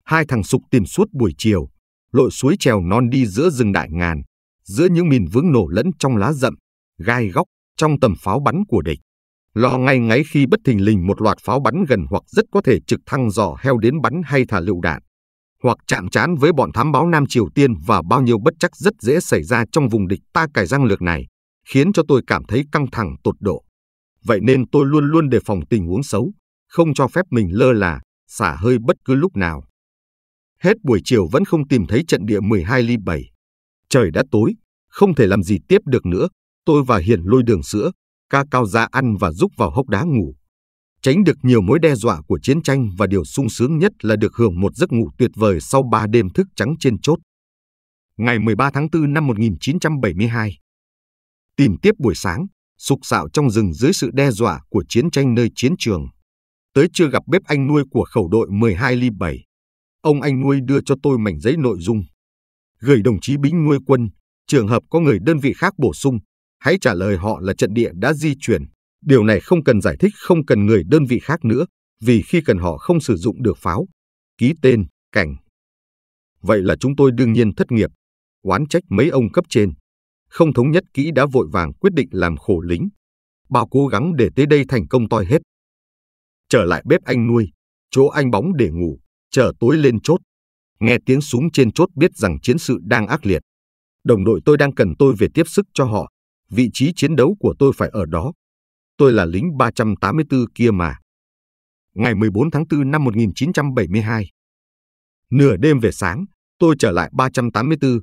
A: Hai thằng sục tìm suốt buổi chiều, lội suối trèo non đi giữa rừng đại ngàn, giữa những mìn vướng nổ lẫn trong lá rậm, gai góc trong tầm pháo bắn của địch. Lo ngay ngáy khi bất thình lình một loạt pháo bắn gần hoặc rất có thể trực thăng dò heo đến bắn hay thả lựu đạn, hoặc chạm trán với bọn thám báo Nam Triều Tiên và bao nhiêu bất chắc rất dễ xảy ra trong vùng địch ta cải răng lược này, khiến cho tôi cảm thấy căng thẳng tột độ. Vậy nên tôi luôn luôn đề phòng tình huống xấu, không cho phép mình lơ là, xả hơi bất cứ lúc nào. Hết buổi chiều vẫn không tìm thấy trận địa 12 ly 7. Trời đã tối, không thể làm gì tiếp được nữa. Tôi và Hiền lôi đường sữa, ca cao ra ăn và rúc vào hốc đá ngủ. Tránh được nhiều mối đe dọa của chiến tranh và điều sung sướng nhất là được hưởng một giấc ngủ tuyệt vời sau ba đêm thức trắng trên chốt. Ngày 13 tháng 4 năm 1972 Tìm tiếp buổi sáng, sục sạo trong rừng dưới sự đe dọa của chiến tranh nơi chiến trường. Tới chưa gặp bếp anh nuôi của khẩu đội 12 ly 7 ông anh nuôi đưa cho tôi mảnh giấy nội dung. Gửi đồng chí Bính nuôi quân, trường hợp có người đơn vị khác bổ sung, hãy trả lời họ là trận địa đã di chuyển. Điều này không cần giải thích không cần người đơn vị khác nữa, vì khi cần họ không sử dụng được pháo. Ký tên, cảnh. Vậy là chúng tôi đương nhiên thất nghiệp, oán trách mấy ông cấp trên. Không thống nhất kỹ đã vội vàng quyết định làm khổ lính. Bao cố gắng để tới đây thành công toi hết. Trở lại bếp anh nuôi, chỗ anh bóng để ngủ, chờ tối lên chốt. Nghe tiếng súng trên chốt biết rằng chiến sự đang ác liệt. Đồng đội tôi đang cần tôi về tiếp sức cho họ. Vị trí chiến đấu của tôi phải ở đó. Tôi là lính 384 kia mà. Ngày 14 tháng 4 năm 1972. Nửa đêm về sáng, tôi trở lại 384.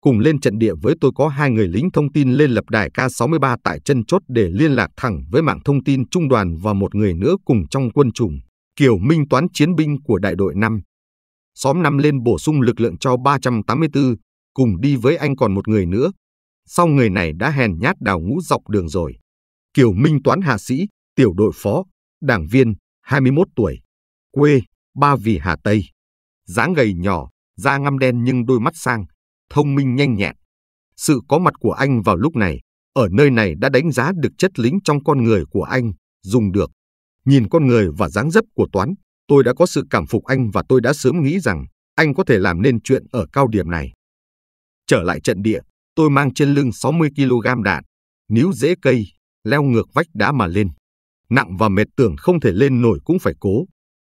A: Cùng lên trận địa với tôi có hai người lính thông tin lên lập đài K63 tại chân chốt để liên lạc thẳng với mạng thông tin trung đoàn và một người nữa cùng trong quân chủng. Kiều Minh toán chiến binh của đại đội 5. Xóm 5 lên bổ sung lực lượng cho 384, cùng đi với anh còn một người nữa. Sau người này đã hèn nhát đào ngũ dọc đường rồi. Kiều Minh toán hạ sĩ, tiểu đội phó, đảng viên, 21 tuổi, quê, Ba Vì Hà Tây. dáng gầy nhỏ, da ngăm đen nhưng đôi mắt sang, thông minh nhanh nhẹn. Sự có mặt của anh vào lúc này, ở nơi này đã đánh giá được chất lính trong con người của anh, dùng được. Nhìn con người và dáng dấp của Toán, tôi đã có sự cảm phục anh và tôi đã sớm nghĩ rằng anh có thể làm nên chuyện ở cao điểm này. Trở lại trận địa, tôi mang trên lưng 60 kg đạn, níu dễ cây, leo ngược vách đá mà lên. Nặng và mệt tưởng không thể lên nổi cũng phải cố.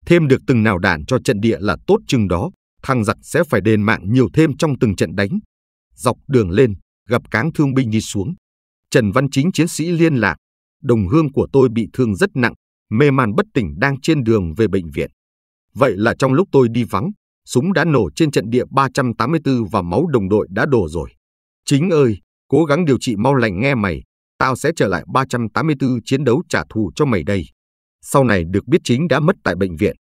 A: Thêm được từng nào đạn cho trận địa là tốt chừng đó, thằng giặc sẽ phải đền mạng nhiều thêm trong từng trận đánh. Dọc đường lên, gặp cáng thương binh đi xuống. Trần Văn Chính chiến sĩ liên lạc, đồng hương của tôi bị thương rất nặng, mê man bất tỉnh đang trên đường về bệnh viện. Vậy là trong lúc tôi đi vắng, súng đã nổ trên trận địa 384 và máu đồng đội đã đổ rồi. Chính ơi, cố gắng điều trị mau lành nghe mày, tao sẽ trở lại 384 chiến đấu trả thù cho mày đây. Sau này được biết chính đã mất tại bệnh viện.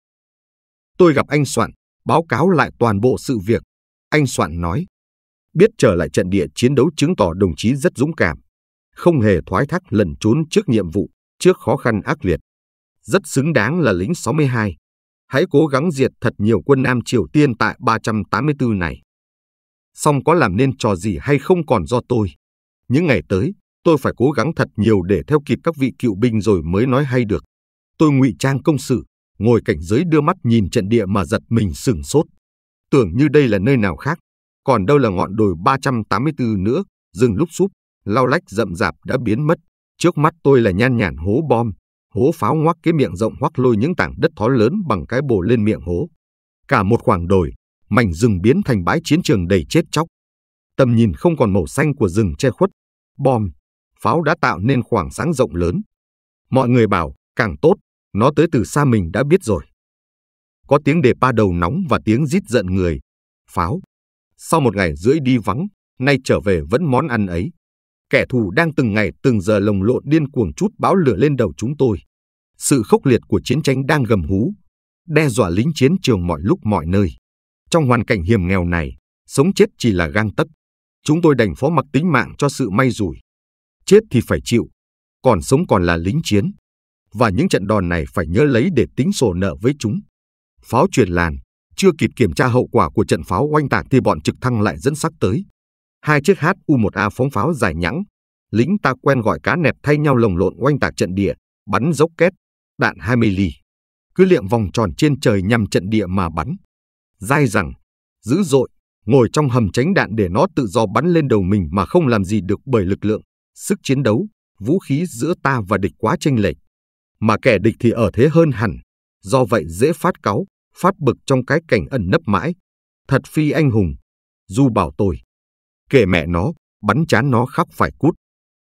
A: Tôi gặp anh Soạn, báo cáo lại toàn bộ sự việc. Anh Soạn nói, biết trở lại trận địa chiến đấu chứng tỏ đồng chí rất dũng cảm, không hề thoái thác lần trốn trước nhiệm vụ, trước khó khăn ác liệt rất xứng đáng là lính 62. Hãy cố gắng diệt thật nhiều quân Nam Triều Tiên tại 384 này. Song có làm nên trò gì hay không còn do tôi. Những ngày tới, tôi phải cố gắng thật nhiều để theo kịp các vị cựu binh rồi mới nói hay được. Tôi ngụy trang công sự, ngồi cảnh giới đưa mắt nhìn trận địa mà giật mình sừng sốt. Tưởng như đây là nơi nào khác, còn đâu là ngọn đồi 384 nữa, rừng lúc súp, lau lách rậm rạp đã biến mất. Trước mắt tôi là nhan nhản hố bom, hố pháo ngoác cái miệng rộng hoác lôi những tảng đất thó lớn bằng cái bồ lên miệng hố. Cả một khoảng đồi, mảnh rừng biến thành bãi chiến trường đầy chết chóc. Tầm nhìn không còn màu xanh của rừng che khuất, bom, pháo đã tạo nên khoảng sáng rộng lớn. Mọi người bảo, càng tốt, nó tới từ xa mình đã biết rồi. Có tiếng đề pa đầu nóng và tiếng rít giận người, pháo. Sau một ngày rưỡi đi vắng, nay trở về vẫn món ăn ấy kẻ thù đang từng ngày từng giờ lồng lộn điên cuồng chút bão lửa lên đầu chúng tôi. Sự khốc liệt của chiến tranh đang gầm hú, đe dọa lính chiến trường mọi lúc mọi nơi. Trong hoàn cảnh hiểm nghèo này, sống chết chỉ là gang tấc. Chúng tôi đành phó mặc tính mạng cho sự may rủi. Chết thì phải chịu, còn sống còn là lính chiến. Và những trận đòn này phải nhớ lấy để tính sổ nợ với chúng. Pháo truyền làn, chưa kịp kiểm tra hậu quả của trận pháo oanh tạc thì bọn trực thăng lại dẫn sắc tới. Hai chiếc HU-1A phóng pháo dài nhẵng, lính ta quen gọi cá nẹp thay nhau lồng lộn oanh tạc trận địa, bắn dốc két, đạn 20 ly. Cứ liệm vòng tròn trên trời nhằm trận địa mà bắn. Dai rằng, dữ dội, ngồi trong hầm tránh đạn để nó tự do bắn lên đầu mình mà không làm gì được bởi lực lượng, sức chiến đấu, vũ khí giữa ta và địch quá chênh lệch. Mà kẻ địch thì ở thế hơn hẳn, do vậy dễ phát cáu, phát bực trong cái cảnh ẩn nấp mãi. Thật phi anh hùng, dù bảo tôi kể mẹ nó, bắn chán nó khóc phải cút.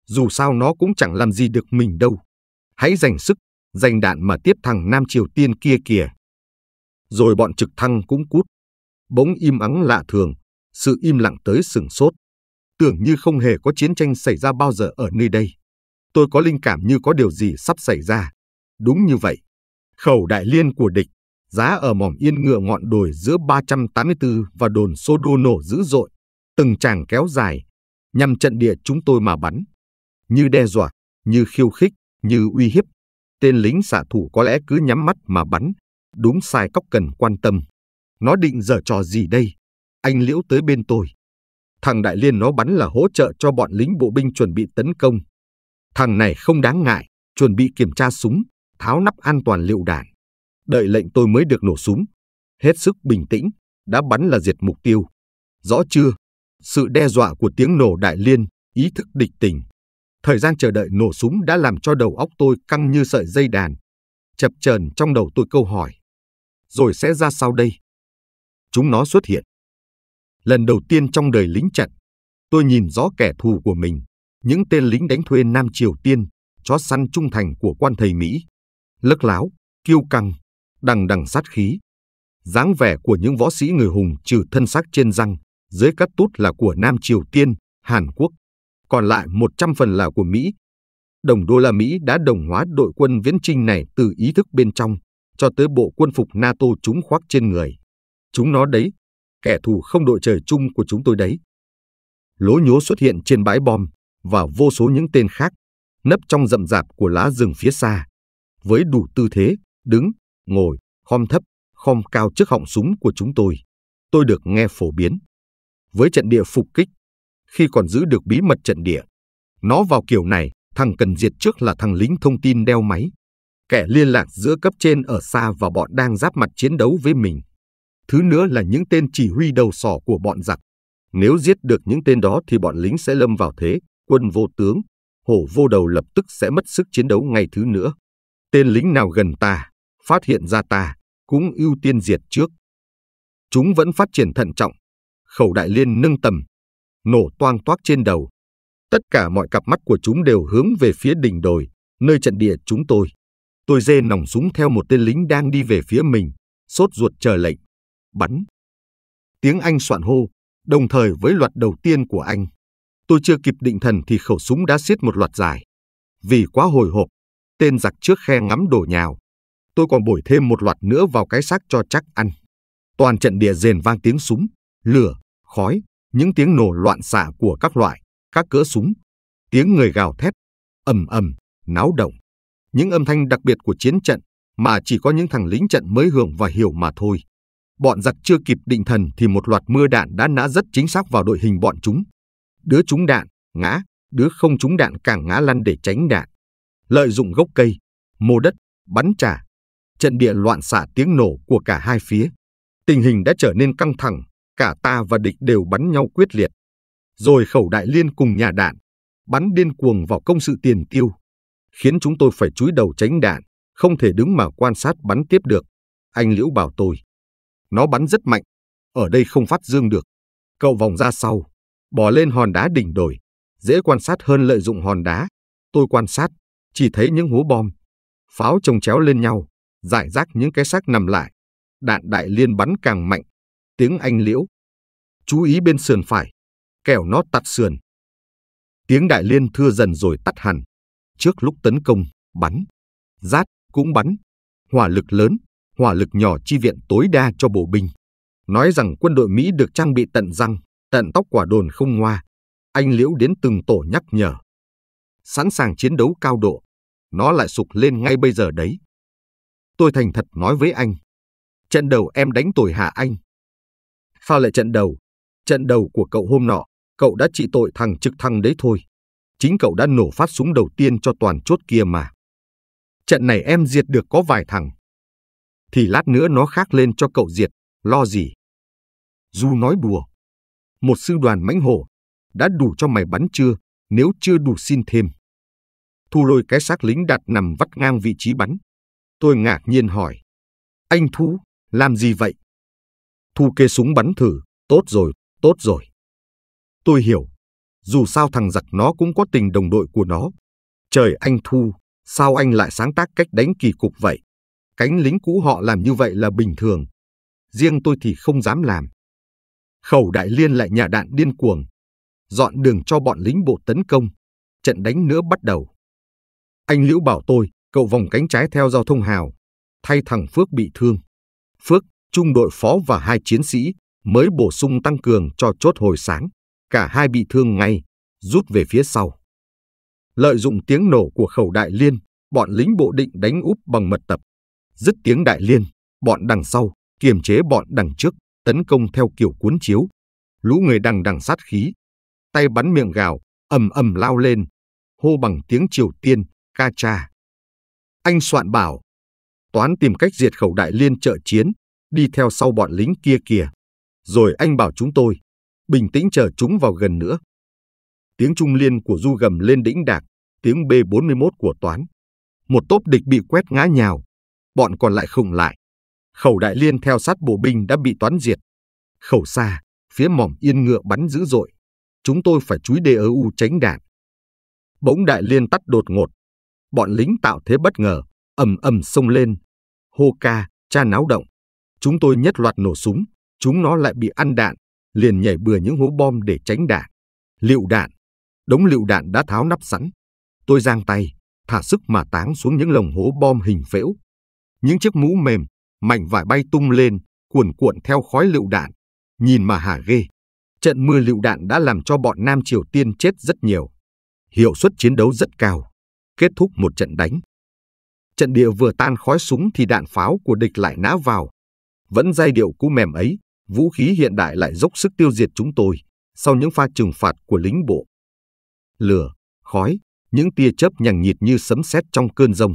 A: Dù sao nó cũng chẳng làm gì được mình đâu. Hãy dành sức, dành đạn mà tiếp thằng Nam Triều Tiên kia kìa. Rồi bọn trực thăng cũng cút. Bỗng im ắng lạ thường, sự im lặng tới sừng sốt. Tưởng như không hề có chiến tranh xảy ra bao giờ ở nơi đây. Tôi có linh cảm như có điều gì sắp xảy ra. Đúng như vậy. Khẩu đại liên của địch, giá ở mỏm yên ngựa ngọn đồi giữa 384 và đồn Sodo nổ dữ dội từng tràng kéo dài, nhằm trận địa chúng tôi mà bắn. Như đe dọa, như khiêu khích, như uy hiếp, tên lính xạ thủ có lẽ cứ nhắm mắt mà bắn, đúng sai cóc cần quan tâm. Nó định giở trò gì đây? Anh Liễu tới bên tôi. Thằng Đại Liên nó bắn là hỗ trợ cho bọn lính bộ binh chuẩn bị tấn công. Thằng này không đáng ngại, chuẩn bị kiểm tra súng, tháo nắp an toàn liệu đạn. Đợi lệnh tôi mới được nổ súng. Hết sức bình tĩnh, đã bắn là diệt mục tiêu. Rõ chưa? Sự đe dọa của tiếng nổ đại liên, ý thức địch tình. Thời gian chờ đợi nổ súng đã làm cho đầu óc tôi căng như sợi dây đàn. Chập chờn trong đầu tôi câu hỏi. Rồi sẽ ra sao đây? Chúng nó xuất hiện. Lần đầu tiên trong đời lính trận, tôi nhìn rõ kẻ thù của mình, những tên lính đánh thuê Nam Triều Tiên, chó săn trung thành của quan thầy Mỹ. Lấc láo, kiêu căng, đằng đằng sát khí. dáng vẻ của những võ sĩ người hùng trừ thân xác trên răng, dưới cắt tút là của Nam Triều Tiên, Hàn Quốc, còn lại 100 phần là của Mỹ. Đồng đô la Mỹ đã đồng hóa đội quân viễn trinh này từ ý thức bên trong cho tới bộ quân phục NATO chúng khoác trên người. Chúng nó đấy, kẻ thù không đội trời chung của chúng tôi đấy. Lố nhố xuất hiện trên bãi bom và vô số những tên khác nấp trong rậm rạp của lá rừng phía xa, với đủ tư thế, đứng, ngồi, khom thấp, khom cao trước họng súng của chúng tôi. Tôi được nghe phổ biến với trận địa phục kích, khi còn giữ được bí mật trận địa. Nó vào kiểu này, thằng cần diệt trước là thằng lính thông tin đeo máy, kẻ liên lạc giữa cấp trên ở xa và bọn đang giáp mặt chiến đấu với mình. Thứ nữa là những tên chỉ huy đầu sỏ của bọn giặc. Nếu giết được những tên đó thì bọn lính sẽ lâm vào thế, quân vô tướng, hổ vô đầu lập tức sẽ mất sức chiến đấu ngay thứ nữa. Tên lính nào gần ta, phát hiện ra ta, cũng ưu tiên diệt trước. Chúng vẫn phát triển thận trọng, khẩu đại liên nâng tầm, nổ toang toác trên đầu. Tất cả mọi cặp mắt của chúng đều hướng về phía đỉnh đồi, nơi trận địa chúng tôi. Tôi dê nòng súng theo một tên lính đang đi về phía mình, sốt ruột chờ lệnh. Bắn! Tiếng Anh soạn hô, đồng thời với loạt đầu tiên của anh. Tôi chưa kịp định thần thì khẩu súng đã xiết một loạt dài. Vì quá hồi hộp, tên giặc trước khe ngắm đổ nhào. Tôi còn bổi thêm một loạt nữa vào cái xác cho chắc ăn. Toàn trận địa rền vang tiếng súng, lửa, khói, những tiếng nổ loạn xạ của các loại, các cỡ súng, tiếng người gào thét, ầm ầm, náo động. Những âm thanh đặc biệt của chiến trận mà chỉ có những thằng lính trận mới hưởng và hiểu mà thôi. Bọn giặc chưa kịp định thần thì một loạt mưa đạn đã nã rất chính xác vào đội hình bọn chúng. Đứa trúng đạn, ngã, đứa không trúng đạn càng ngã lăn để tránh đạn. Lợi dụng gốc cây, mô đất, bắn trả. Trận địa loạn xạ tiếng nổ của cả hai phía. Tình hình đã trở nên căng thẳng cả ta và địch đều bắn nhau quyết liệt. Rồi khẩu đại liên cùng nhà đạn, bắn điên cuồng vào công sự tiền tiêu, khiến chúng tôi phải chúi đầu tránh đạn, không thể đứng mà quan sát bắn tiếp được. Anh Liễu bảo tôi. Nó bắn rất mạnh, ở đây không phát dương được. Cậu vòng ra sau, bỏ lên hòn đá đỉnh đồi, dễ quan sát hơn lợi dụng hòn đá. Tôi quan sát, chỉ thấy những hố bom, pháo chồng chéo lên nhau, giải rác những cái xác nằm lại. Đạn đại liên bắn càng mạnh, tiếng anh liễu. Chú ý bên sườn phải, kẻo nó tắt sườn. Tiếng đại liên thưa dần rồi tắt hẳn. Trước lúc tấn công, bắn. Giát cũng bắn. Hỏa lực lớn, hỏa lực nhỏ chi viện tối đa cho bộ binh. Nói rằng quân đội Mỹ được trang bị tận răng, tận tóc quả đồn không ngoa. Anh Liễu đến từng tổ nhắc nhở. Sẵn sàng chiến đấu cao độ. Nó lại sụp lên ngay bây giờ đấy. Tôi thành thật nói với anh. Trận đầu em đánh tồi hạ anh, Phao lại trận đầu. Trận đầu của cậu hôm nọ, cậu đã trị tội thằng trực thăng đấy thôi. Chính cậu đã nổ phát súng đầu tiên cho toàn chốt kia mà. Trận này em diệt được có vài thằng. Thì lát nữa nó khác lên cho cậu diệt, lo gì. Du nói đùa. Một sư đoàn mãnh hổ, đã đủ cho mày bắn chưa, nếu chưa đủ xin thêm. Thu lôi cái xác lính đặt nằm vắt ngang vị trí bắn. Tôi ngạc nhiên hỏi. Anh thu làm gì vậy? Thu kê súng bắn thử, tốt rồi, tốt rồi. Tôi hiểu, dù sao thằng giặc nó cũng có tình đồng đội của nó. Trời anh Thu, sao anh lại sáng tác cách đánh kỳ cục vậy? Cánh lính cũ họ làm như vậy là bình thường. Riêng tôi thì không dám làm. Khẩu đại liên lại nhà đạn điên cuồng. Dọn đường cho bọn lính bộ tấn công. Trận đánh nữa bắt đầu. Anh Liễu bảo tôi, cậu vòng cánh trái theo giao thông hào. Thay thằng Phước bị thương. Phước, trung đội phó và hai chiến sĩ mới bổ sung tăng cường cho chốt hồi sáng. Cả hai bị thương ngay, rút về phía sau. Lợi dụng tiếng nổ của khẩu đại liên, bọn lính bộ định đánh úp bằng mật tập. Dứt tiếng đại liên, bọn đằng sau, kiềm chế bọn đằng trước, tấn công theo kiểu cuốn chiếu. Lũ người đằng đằng sát khí, tay bắn miệng gào, ầm ầm lao lên, hô bằng tiếng Triều Tiên, ca cha. Anh soạn bảo, toán tìm cách diệt khẩu đại liên trợ chiến, đi theo sau bọn lính kia kìa. Rồi anh bảo chúng tôi, bình tĩnh chờ chúng vào gần nữa. Tiếng trung liên của du gầm lên đỉnh đạc, tiếng B-41 của toán. Một tốp địch bị quét ngã nhào, bọn còn lại khùng lại. Khẩu đại liên theo sát bộ binh đã bị toán diệt. Khẩu xa, phía mỏm yên ngựa bắn dữ dội. Chúng tôi phải chúi u tránh đạn. Bỗng đại liên tắt đột ngột. Bọn lính tạo thế bất ngờ, ầm ầm xông lên. Hô ca, cha náo động, Chúng tôi nhất loạt nổ súng, chúng nó lại bị ăn đạn, liền nhảy bừa những hố bom để tránh đạn. Liệu đạn, đống liệu đạn đã tháo nắp sẵn. Tôi giang tay, thả sức mà táng xuống những lồng hố bom hình phễu. Những chiếc mũ mềm, mảnh vải bay tung lên, cuộn cuộn theo khói lựu đạn. Nhìn mà hả ghê. Trận mưa lựu đạn đã làm cho bọn Nam Triều Tiên chết rất nhiều. Hiệu suất chiến đấu rất cao. Kết thúc một trận đánh. Trận địa vừa tan khói súng thì đạn pháo của địch lại nã vào, vẫn giai điệu cũ mềm ấy, vũ khí hiện đại lại dốc sức tiêu diệt chúng tôi sau những pha trừng phạt của lính bộ. Lửa, khói, những tia chớp nhằng nhịt như sấm sét trong cơn rông.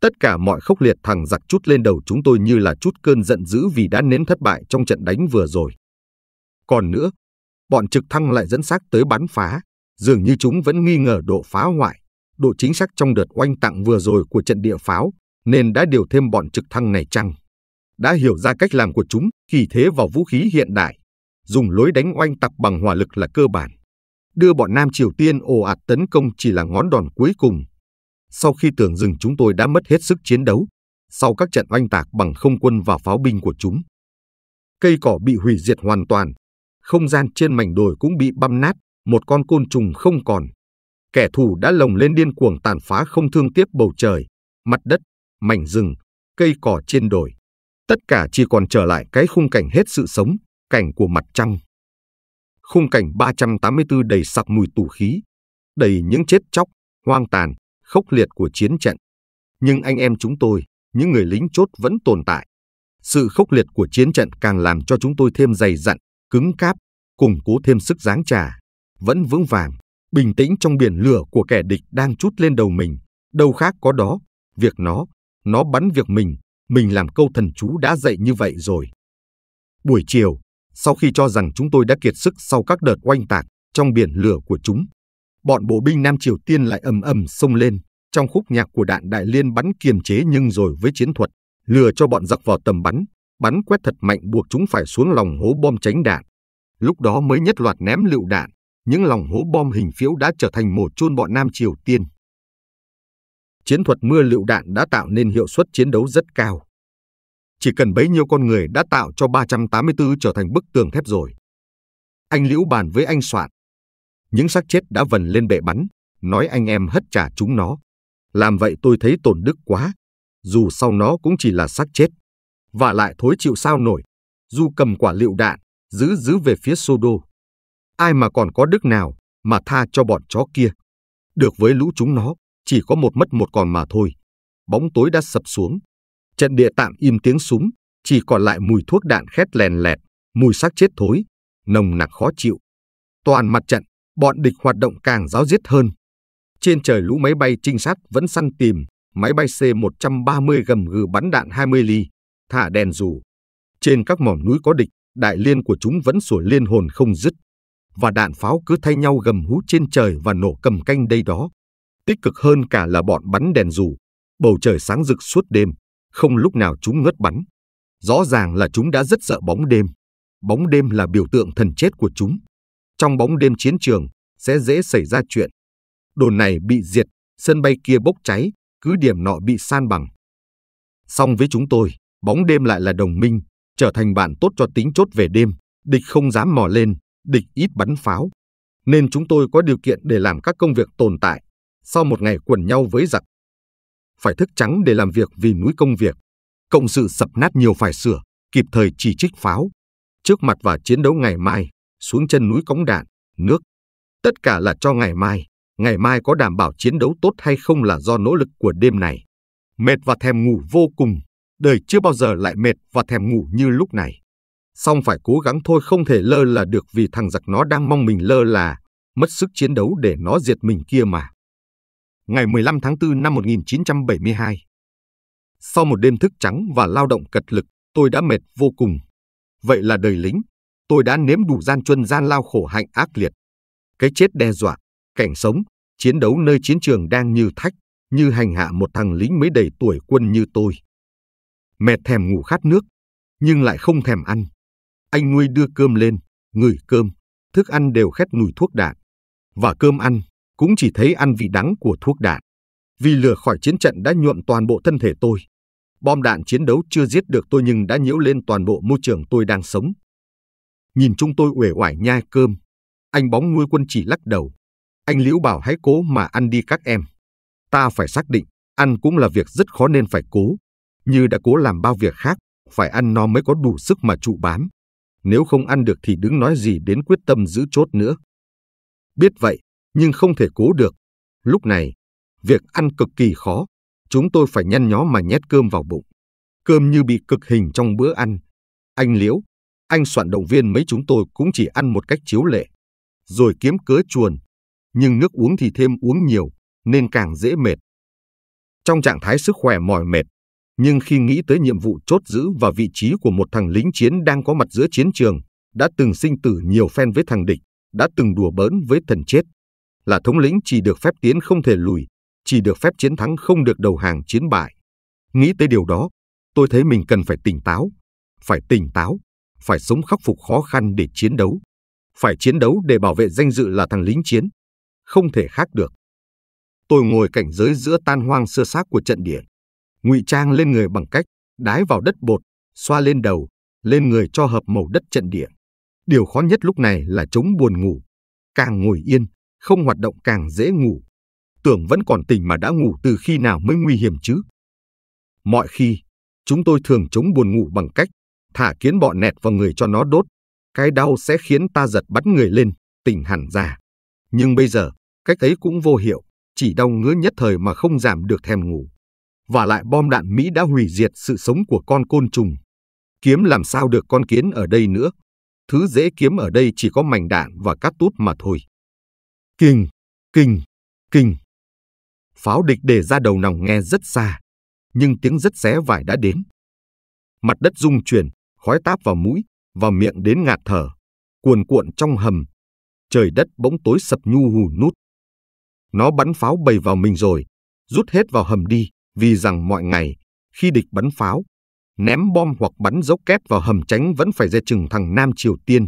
A: Tất cả mọi khốc liệt thằng giặc chút lên đầu chúng tôi như là chút cơn giận dữ vì đã nếm thất bại trong trận đánh vừa rồi. Còn nữa, bọn trực thăng lại dẫn xác tới bắn phá, dường như chúng vẫn nghi ngờ độ phá hoại, độ chính xác trong đợt oanh tặng vừa rồi của trận địa pháo, nên đã điều thêm bọn trực thăng này chăng? đã hiểu ra cách làm của chúng khi thế vào vũ khí hiện đại, dùng lối đánh oanh tặc bằng hỏa lực là cơ bản. Đưa bọn Nam Triều Tiên ồ ạt tấn công chỉ là ngón đòn cuối cùng. Sau khi tưởng rừng chúng tôi đã mất hết sức chiến đấu, sau các trận oanh tạc bằng không quân và pháo binh của chúng. Cây cỏ bị hủy diệt hoàn toàn, không gian trên mảnh đồi cũng bị băm nát, một con côn trùng không còn. Kẻ thù đã lồng lên điên cuồng tàn phá không thương tiếc bầu trời, mặt đất, mảnh rừng, cây cỏ trên đồi tất cả chỉ còn trở lại cái khung cảnh hết sự sống, cảnh của mặt trăng. Khung cảnh 384 đầy sặc mùi tù khí, đầy những chết chóc, hoang tàn, khốc liệt của chiến trận. Nhưng anh em chúng tôi, những người lính chốt vẫn tồn tại. Sự khốc liệt của chiến trận càng làm cho chúng tôi thêm dày dặn, cứng cáp, củng cố thêm sức giáng trả, vẫn vững vàng, bình tĩnh trong biển lửa của kẻ địch đang chút lên đầu mình, đâu khác có đó, việc nó, nó bắn việc mình, mình làm câu thần chú đã dạy như vậy rồi. Buổi chiều, sau khi cho rằng chúng tôi đã kiệt sức sau các đợt oanh tạc trong biển lửa của chúng, bọn bộ binh Nam Triều Tiên lại ầm ầm xông lên, trong khúc nhạc của đạn đại liên bắn kiềm chế nhưng rồi với chiến thuật, lừa cho bọn giặc vào tầm bắn, bắn quét thật mạnh buộc chúng phải xuống lòng hố bom tránh đạn. Lúc đó mới nhất loạt ném lựu đạn, những lòng hố bom hình phiếu đã trở thành mổ chôn bọn Nam Triều Tiên chiến thuật mưa lựu đạn đã tạo nên hiệu suất chiến đấu rất cao. Chỉ cần bấy nhiêu con người đã tạo cho 384 trở thành bức tường thép rồi. Anh Liễu bàn với anh Soạn. Những xác chết đã vần lên bệ bắn, nói anh em hất trả chúng nó. Làm vậy tôi thấy tổn đức quá, dù sau nó cũng chỉ là xác chết. Và lại thối chịu sao nổi, dù cầm quả lựu đạn, giữ giữ về phía Sô Đô. Ai mà còn có đức nào mà tha cho bọn chó kia. Được với lũ chúng nó, chỉ có một mất một còn mà thôi. Bóng tối đã sập xuống. Trận địa tạm im tiếng súng, chỉ còn lại mùi thuốc đạn khét lèn lẹt, mùi xác chết thối, nồng nặc khó chịu. Toàn mặt trận, bọn địch hoạt động càng giáo giết hơn. Trên trời lũ máy bay trinh sát vẫn săn tìm, máy bay C-130 gầm gừ bắn đạn 20 ly, thả đèn dù. Trên các mỏm núi có địch, đại liên của chúng vẫn sủa liên hồn không dứt. Và đạn pháo cứ thay nhau gầm hú trên trời và nổ cầm canh đây đó. Tích cực hơn cả là bọn bắn đèn dù. Bầu trời sáng rực suốt đêm, không lúc nào chúng ngớt bắn. Rõ ràng là chúng đã rất sợ bóng đêm. Bóng đêm là biểu tượng thần chết của chúng. Trong bóng đêm chiến trường sẽ dễ xảy ra chuyện. Đồn này bị diệt, sân bay kia bốc cháy, cứ điểm nọ bị san bằng. Song với chúng tôi, bóng đêm lại là đồng minh, trở thành bạn tốt cho tính chốt về đêm, địch không dám mò lên, địch ít bắn pháo. Nên chúng tôi có điều kiện để làm các công việc tồn tại, sau một ngày quần nhau với giặc. Phải thức trắng để làm việc vì núi công việc. Cộng sự sập nát nhiều phải sửa, kịp thời chỉ trích pháo. Trước mặt và chiến đấu ngày mai, xuống chân núi cống đạn, nước. Tất cả là cho ngày mai. Ngày mai có đảm bảo chiến đấu tốt hay không là do nỗ lực của đêm này. Mệt và thèm ngủ vô cùng. Đời chưa bao giờ lại mệt và thèm ngủ như lúc này. Xong phải cố gắng thôi không thể lơ là được vì thằng giặc nó đang mong mình lơ là, mất sức chiến đấu để nó diệt mình kia mà ngày 15 tháng 4 năm 1972. Sau một đêm thức trắng và lao động cật lực, tôi đã mệt vô cùng. Vậy là đời lính, tôi đã nếm đủ gian truân gian lao khổ hạnh ác liệt. Cái chết đe dọa, cảnh sống, chiến đấu nơi chiến trường đang như thách, như hành hạ một thằng lính mới đầy tuổi quân như tôi. Mệt thèm ngủ khát nước, nhưng lại không thèm ăn. Anh nuôi đưa cơm lên, ngửi cơm, thức ăn đều khét mùi thuốc đạn. Và cơm ăn cũng chỉ thấy ăn vị đắng của thuốc đạn. Vì lửa khỏi chiến trận đã nhuộm toàn bộ thân thể tôi. Bom đạn chiến đấu chưa giết được tôi nhưng đã nhiễu lên toàn bộ môi trường tôi đang sống. Nhìn chúng tôi uể oải nhai cơm, anh bóng nuôi quân chỉ lắc đầu. Anh Liễu bảo hãy cố mà ăn đi các em. Ta phải xác định, ăn cũng là việc rất khó nên phải cố. Như đã cố làm bao việc khác, phải ăn no mới có đủ sức mà trụ bám. Nếu không ăn được thì đứng nói gì đến quyết tâm giữ chốt nữa. Biết vậy, nhưng không thể cố được. Lúc này, việc ăn cực kỳ khó, chúng tôi phải nhăn nhó mà nhét cơm vào bụng. Cơm như bị cực hình trong bữa ăn. Anh Liễu, anh soạn động viên mấy chúng tôi cũng chỉ ăn một cách chiếu lệ, rồi kiếm cớ chuồn. Nhưng nước uống thì thêm uống nhiều, nên càng dễ mệt. Trong trạng thái sức khỏe mỏi mệt, nhưng khi nghĩ tới nhiệm vụ chốt giữ và vị trí của một thằng lính chiến đang có mặt giữa chiến trường, đã từng sinh tử nhiều phen với thằng địch, đã từng đùa bỡn với thần chết, là thống lĩnh chỉ được phép tiến không thể lùi, chỉ được phép chiến thắng không được đầu hàng chiến bại. Nghĩ tới điều đó, tôi thấy mình cần phải tỉnh táo, phải tỉnh táo, phải sống khắc phục khó khăn để chiến đấu, phải chiến đấu để bảo vệ danh dự là thằng lính chiến. Không thể khác được. Tôi ngồi cảnh giới giữa tan hoang sơ xác của trận địa, ngụy trang lên người bằng cách đái vào đất bột, xoa lên đầu, lên người cho hợp màu đất trận địa. Điều khó nhất lúc này là chống buồn ngủ. Càng ngồi yên, không hoạt động càng dễ ngủ. Tưởng vẫn còn tỉnh mà đã ngủ từ khi nào mới nguy hiểm chứ. Mọi khi, chúng tôi thường chống buồn ngủ bằng cách thả kiến bọ nẹt vào người cho nó đốt. Cái đau sẽ khiến ta giật bắn người lên, tỉnh hẳn ra. Nhưng bây giờ, cách ấy cũng vô hiệu, chỉ đau ngứa nhất thời mà không giảm được thèm ngủ. Và lại bom đạn Mỹ đã hủy diệt sự sống của con côn trùng. Kiếm làm sao được con kiến ở đây nữa. Thứ dễ kiếm ở đây chỉ có mảnh đạn và cát tút mà thôi. Kình, kình, kình. Pháo địch để ra đầu nòng nghe rất xa, nhưng tiếng rất xé vải đã đến. Mặt đất rung chuyển, khói táp vào mũi, vào miệng đến ngạt thở, cuồn cuộn trong hầm. Trời đất bỗng tối sập nhu hù nút. Nó bắn pháo bầy vào mình rồi, rút hết vào hầm đi, vì rằng mọi ngày, khi địch bắn pháo, ném bom hoặc bắn dốc kép vào hầm tránh vẫn phải dè chừng thằng Nam Triều Tiên.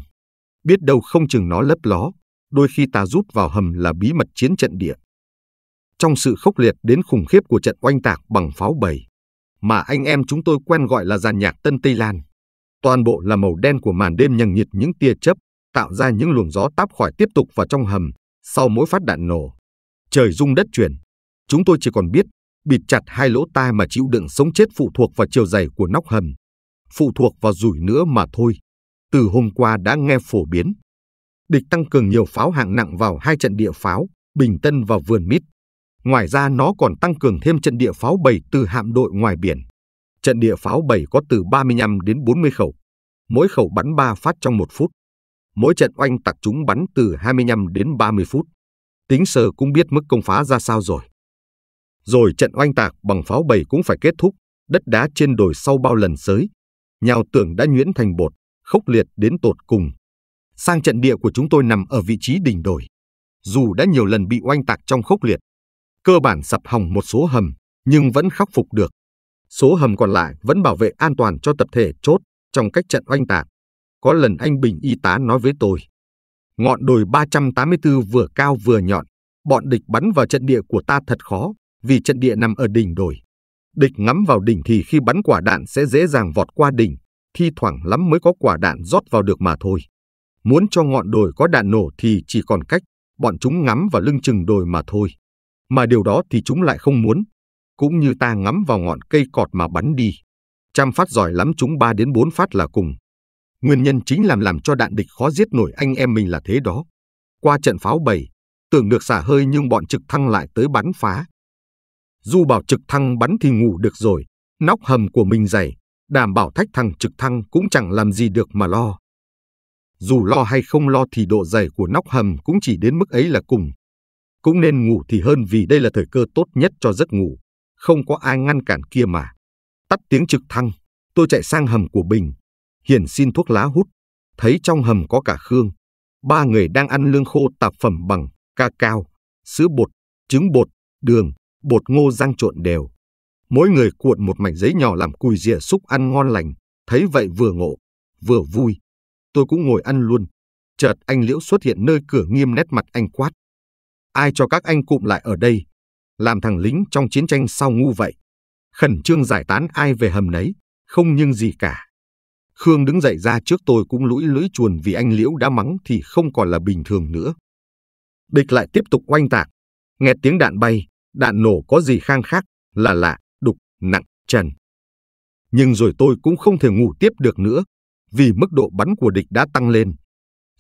A: Biết đâu không chừng nó lấp ló, đôi khi ta rút vào hầm là bí mật chiến trận địa. Trong sự khốc liệt đến khủng khiếp của trận oanh tạc bằng pháo bầy, mà anh em chúng tôi quen gọi là giàn nhạc Tân Tây Lan, toàn bộ là màu đen của màn đêm nhằng nhiệt những tia chớp, tạo ra những luồng gió táp khỏi tiếp tục vào trong hầm sau mỗi phát đạn nổ. Trời rung đất chuyển, chúng tôi chỉ còn biết bịt chặt hai lỗ tai mà chịu đựng sống chết phụ thuộc vào chiều dày của nóc hầm, phụ thuộc vào rủi nữa mà thôi. Từ hôm qua đã nghe phổ biến địch tăng cường nhiều pháo hạng nặng vào hai trận địa pháo, Bình Tân và Vườn Mít. Ngoài ra nó còn tăng cường thêm trận địa pháo 7 từ hạm đội ngoài biển. Trận địa pháo 7 có từ 35 đến 40 khẩu. Mỗi khẩu bắn 3 phát trong 1 phút. Mỗi trận oanh tạc chúng bắn từ 25 đến 30 phút. Tính sơ cũng biết mức công phá ra sao rồi. Rồi trận oanh tạc bằng pháo 7 cũng phải kết thúc, đất đá trên đồi sau bao lần sới. Nhào tưởng đã nhuyễn thành bột, khốc liệt đến tột cùng sang trận địa của chúng tôi nằm ở vị trí đỉnh đồi. Dù đã nhiều lần bị oanh tạc trong khốc liệt, cơ bản sập hỏng một số hầm nhưng vẫn khắc phục được. Số hầm còn lại vẫn bảo vệ an toàn cho tập thể chốt trong cách trận oanh tạc. Có lần anh Bình y tá nói với tôi, ngọn đồi 384 vừa cao vừa nhọn, bọn địch bắn vào trận địa của ta thật khó vì trận địa nằm ở đỉnh đồi. Địch ngắm vào đỉnh thì khi bắn quả đạn sẽ dễ dàng vọt qua đỉnh, thi thoảng lắm mới có quả đạn rót vào được mà thôi. Muốn cho ngọn đồi có đạn nổ thì chỉ còn cách bọn chúng ngắm vào lưng chừng đồi mà thôi. Mà điều đó thì chúng lại không muốn, cũng như ta ngắm vào ngọn cây cọt mà bắn đi. Trăm phát giỏi lắm chúng ba đến bốn phát là cùng. Nguyên nhân chính làm làm cho đạn địch khó giết nổi anh em mình là thế đó. Qua trận pháo bầy, tưởng được xả hơi nhưng bọn trực thăng lại tới bắn phá. dù bảo trực thăng bắn thì ngủ được rồi, nóc hầm của mình dày, đảm bảo thách thằng trực thăng cũng chẳng làm gì được mà lo. Dù lo hay không lo thì độ dày của nóc hầm cũng chỉ đến mức ấy là cùng. Cũng nên ngủ thì hơn vì đây là thời cơ tốt nhất cho giấc ngủ. Không có ai ngăn cản kia mà. Tắt tiếng trực thăng, tôi chạy sang hầm của Bình. Hiển xin thuốc lá hút. Thấy trong hầm có cả Khương. Ba người đang ăn lương khô tạp phẩm bằng ca cao, sữa bột, trứng bột, đường, bột ngô rang trộn đều. Mỗi người cuộn một mảnh giấy nhỏ làm cùi rìa xúc ăn ngon lành, thấy vậy vừa ngộ, vừa vui tôi cũng ngồi ăn luôn. Chợt anh Liễu xuất hiện nơi cửa nghiêm nét mặt anh quát. Ai cho các anh cụm lại ở đây? Làm thằng lính trong chiến tranh sao ngu vậy? Khẩn trương giải tán ai về hầm nấy, không nhưng gì cả. Khương đứng dậy ra trước tôi cũng lũi lưỡi chuồn vì anh Liễu đã mắng thì không còn là bình thường nữa. Địch lại tiếp tục oanh tạc. Nghe tiếng đạn bay, đạn nổ có gì khang khác, là lạ, đục, nặng, trần. Nhưng rồi tôi cũng không thể ngủ tiếp được nữa, vì mức độ bắn của địch đã tăng lên.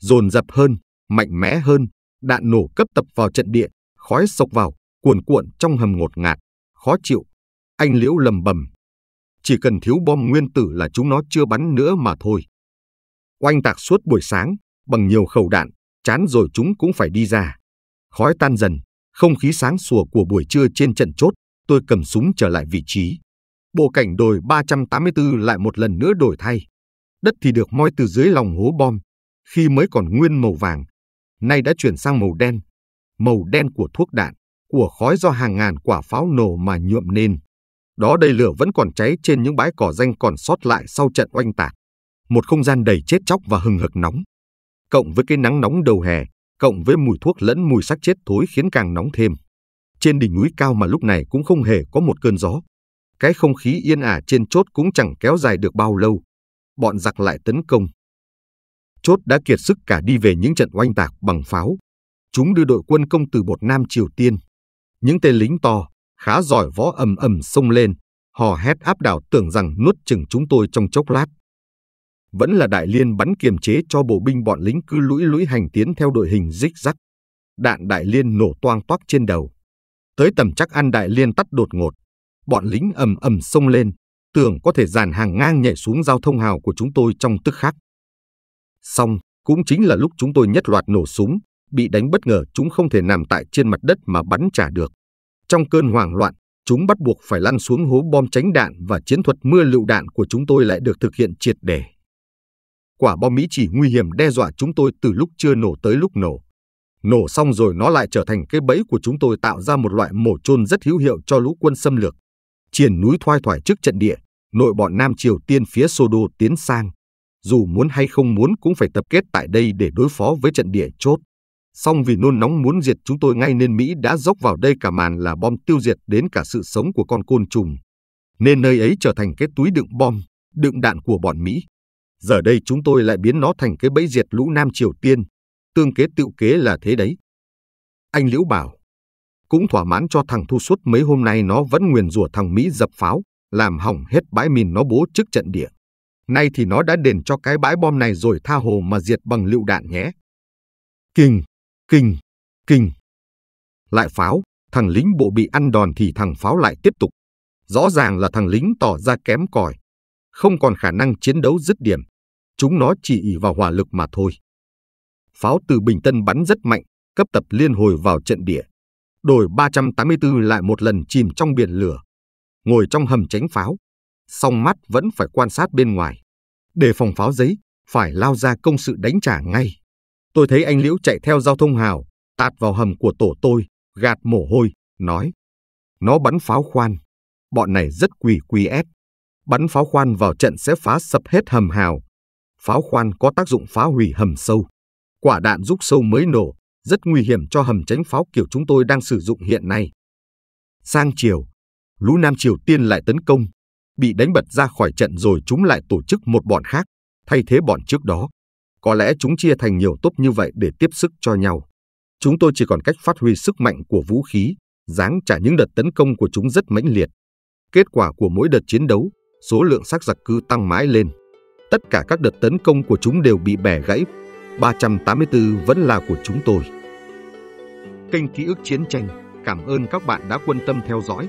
A: Dồn dập hơn, mạnh mẽ hơn, đạn nổ cấp tập vào trận địa, khói sộc vào, cuồn cuộn trong hầm ngột ngạt, khó chịu. Anh Liễu lầm bầm. Chỉ cần thiếu bom nguyên tử là chúng nó chưa bắn nữa mà thôi. Oanh tạc suốt buổi sáng, bằng nhiều khẩu đạn, chán rồi chúng cũng phải đi ra. Khói tan dần, không khí sáng sủa của buổi trưa trên trận chốt, tôi cầm súng trở lại vị trí. Bộ cảnh đồi 384 lại một lần nữa đổi thay đất thì được moi từ dưới lòng hố bom, khi mới còn nguyên màu vàng, nay đã chuyển sang màu đen, màu đen của thuốc đạn, của khói do hàng ngàn quả pháo nổ mà nhuộm nên. Đó đây lửa vẫn còn cháy trên những bãi cỏ danh còn sót lại sau trận oanh tạc. Một không gian đầy chết chóc và hừng hực nóng. Cộng với cái nắng nóng đầu hè, cộng với mùi thuốc lẫn mùi xác chết thối khiến càng nóng thêm. Trên đỉnh núi cao mà lúc này cũng không hề có một cơn gió. Cái không khí yên ả trên chốt cũng chẳng kéo dài được bao lâu bọn giặc lại tấn công. Chốt đã kiệt sức cả đi về những trận oanh tạc bằng pháo. Chúng đưa đội quân công từ bột Nam Triều Tiên. Những tên lính to, khá giỏi võ ầm ầm xông lên, hò hét áp đảo tưởng rằng nuốt chừng chúng tôi trong chốc lát. Vẫn là đại liên bắn kiềm chế cho bộ binh bọn lính cứ lũi lũi hành tiến theo đội hình rích rắc. Đạn đại liên nổ toang toác trên đầu. Tới tầm chắc ăn đại liên tắt đột ngột. Bọn lính ầm ầm xông lên, tưởng có thể dàn hàng ngang nhảy xuống giao thông hào của chúng tôi trong tức khắc. Xong, cũng chính là lúc chúng tôi nhất loạt nổ súng, bị đánh bất ngờ chúng không thể nằm tại trên mặt đất mà bắn trả được. Trong cơn hoảng loạn, chúng bắt buộc phải lăn xuống hố bom tránh đạn và chiến thuật mưa lựu đạn của chúng tôi lại được thực hiện triệt để. Quả bom Mỹ chỉ nguy hiểm đe dọa chúng tôi từ lúc chưa nổ tới lúc nổ. Nổ xong rồi nó lại trở thành cái bẫy của chúng tôi tạo ra một loại mổ chôn rất hữu hiệu cho lũ quân xâm lược. Triển núi thoai thoải trước trận địa, nội bọn Nam Triều Tiên phía Sodo tiến sang, dù muốn hay không muốn cũng phải tập kết tại đây để đối phó với trận địa chốt. Song vì nôn nóng muốn diệt chúng tôi ngay nên Mỹ đã dốc vào đây cả màn là bom tiêu diệt đến cả sự sống của con côn trùng. Nên nơi ấy trở thành cái túi đựng bom, đựng đạn của bọn Mỹ. Giờ đây chúng tôi lại biến nó thành cái bẫy diệt lũ Nam Triều Tiên. Tương kế tựu kế là thế đấy. Anh Liễu bảo, cũng thỏa mãn cho thằng Thu Xuất mấy hôm nay nó vẫn nguyền rủa thằng Mỹ dập pháo, làm hỏng hết bãi mìn nó bố trước trận địa. Nay thì nó đã đền cho cái bãi bom này rồi tha hồ mà diệt bằng lựu đạn nhé. Kinh, kinh, kinh. Lại pháo, thằng lính bộ bị ăn đòn thì thằng pháo lại tiếp tục. Rõ ràng là thằng lính tỏ ra kém cỏi, không còn khả năng chiến đấu dứt điểm. Chúng nó chỉ ỉ vào hỏa lực mà thôi. Pháo từ Bình Tân bắn rất mạnh, cấp tập liên hồi vào trận địa. Đồi 384 lại một lần chìm trong biển lửa ngồi trong hầm tránh pháo, song mắt vẫn phải quan sát bên ngoài. Để phòng pháo giấy, phải lao ra công sự đánh trả ngay. Tôi thấy anh Liễu chạy theo giao thông hào, tạt vào hầm của tổ tôi, gạt mồ hôi, nói. Nó bắn pháo khoan, bọn này rất quỷ quy ép. Bắn pháo khoan vào trận sẽ phá sập hết hầm hào. Pháo khoan có tác dụng phá hủy hầm sâu. Quả đạn rút sâu mới nổ, rất nguy hiểm cho hầm tránh pháo kiểu chúng tôi đang sử dụng hiện nay. Sang chiều, lũ Nam Triều Tiên lại tấn công, bị đánh bật ra khỏi trận rồi chúng lại tổ chức một bọn khác, thay thế bọn trước đó. Có lẽ chúng chia thành nhiều tốp như vậy để tiếp sức cho nhau. Chúng tôi chỉ còn cách phát huy sức mạnh của vũ khí, giáng trả những đợt tấn công của chúng rất mãnh liệt. Kết quả của mỗi đợt chiến đấu, số lượng xác giặc cư tăng mãi lên. Tất cả các đợt tấn công của chúng đều bị bẻ gãy. 384 vẫn là của chúng tôi. Kênh Ký ức Chiến tranh cảm ơn các bạn đã quan tâm theo dõi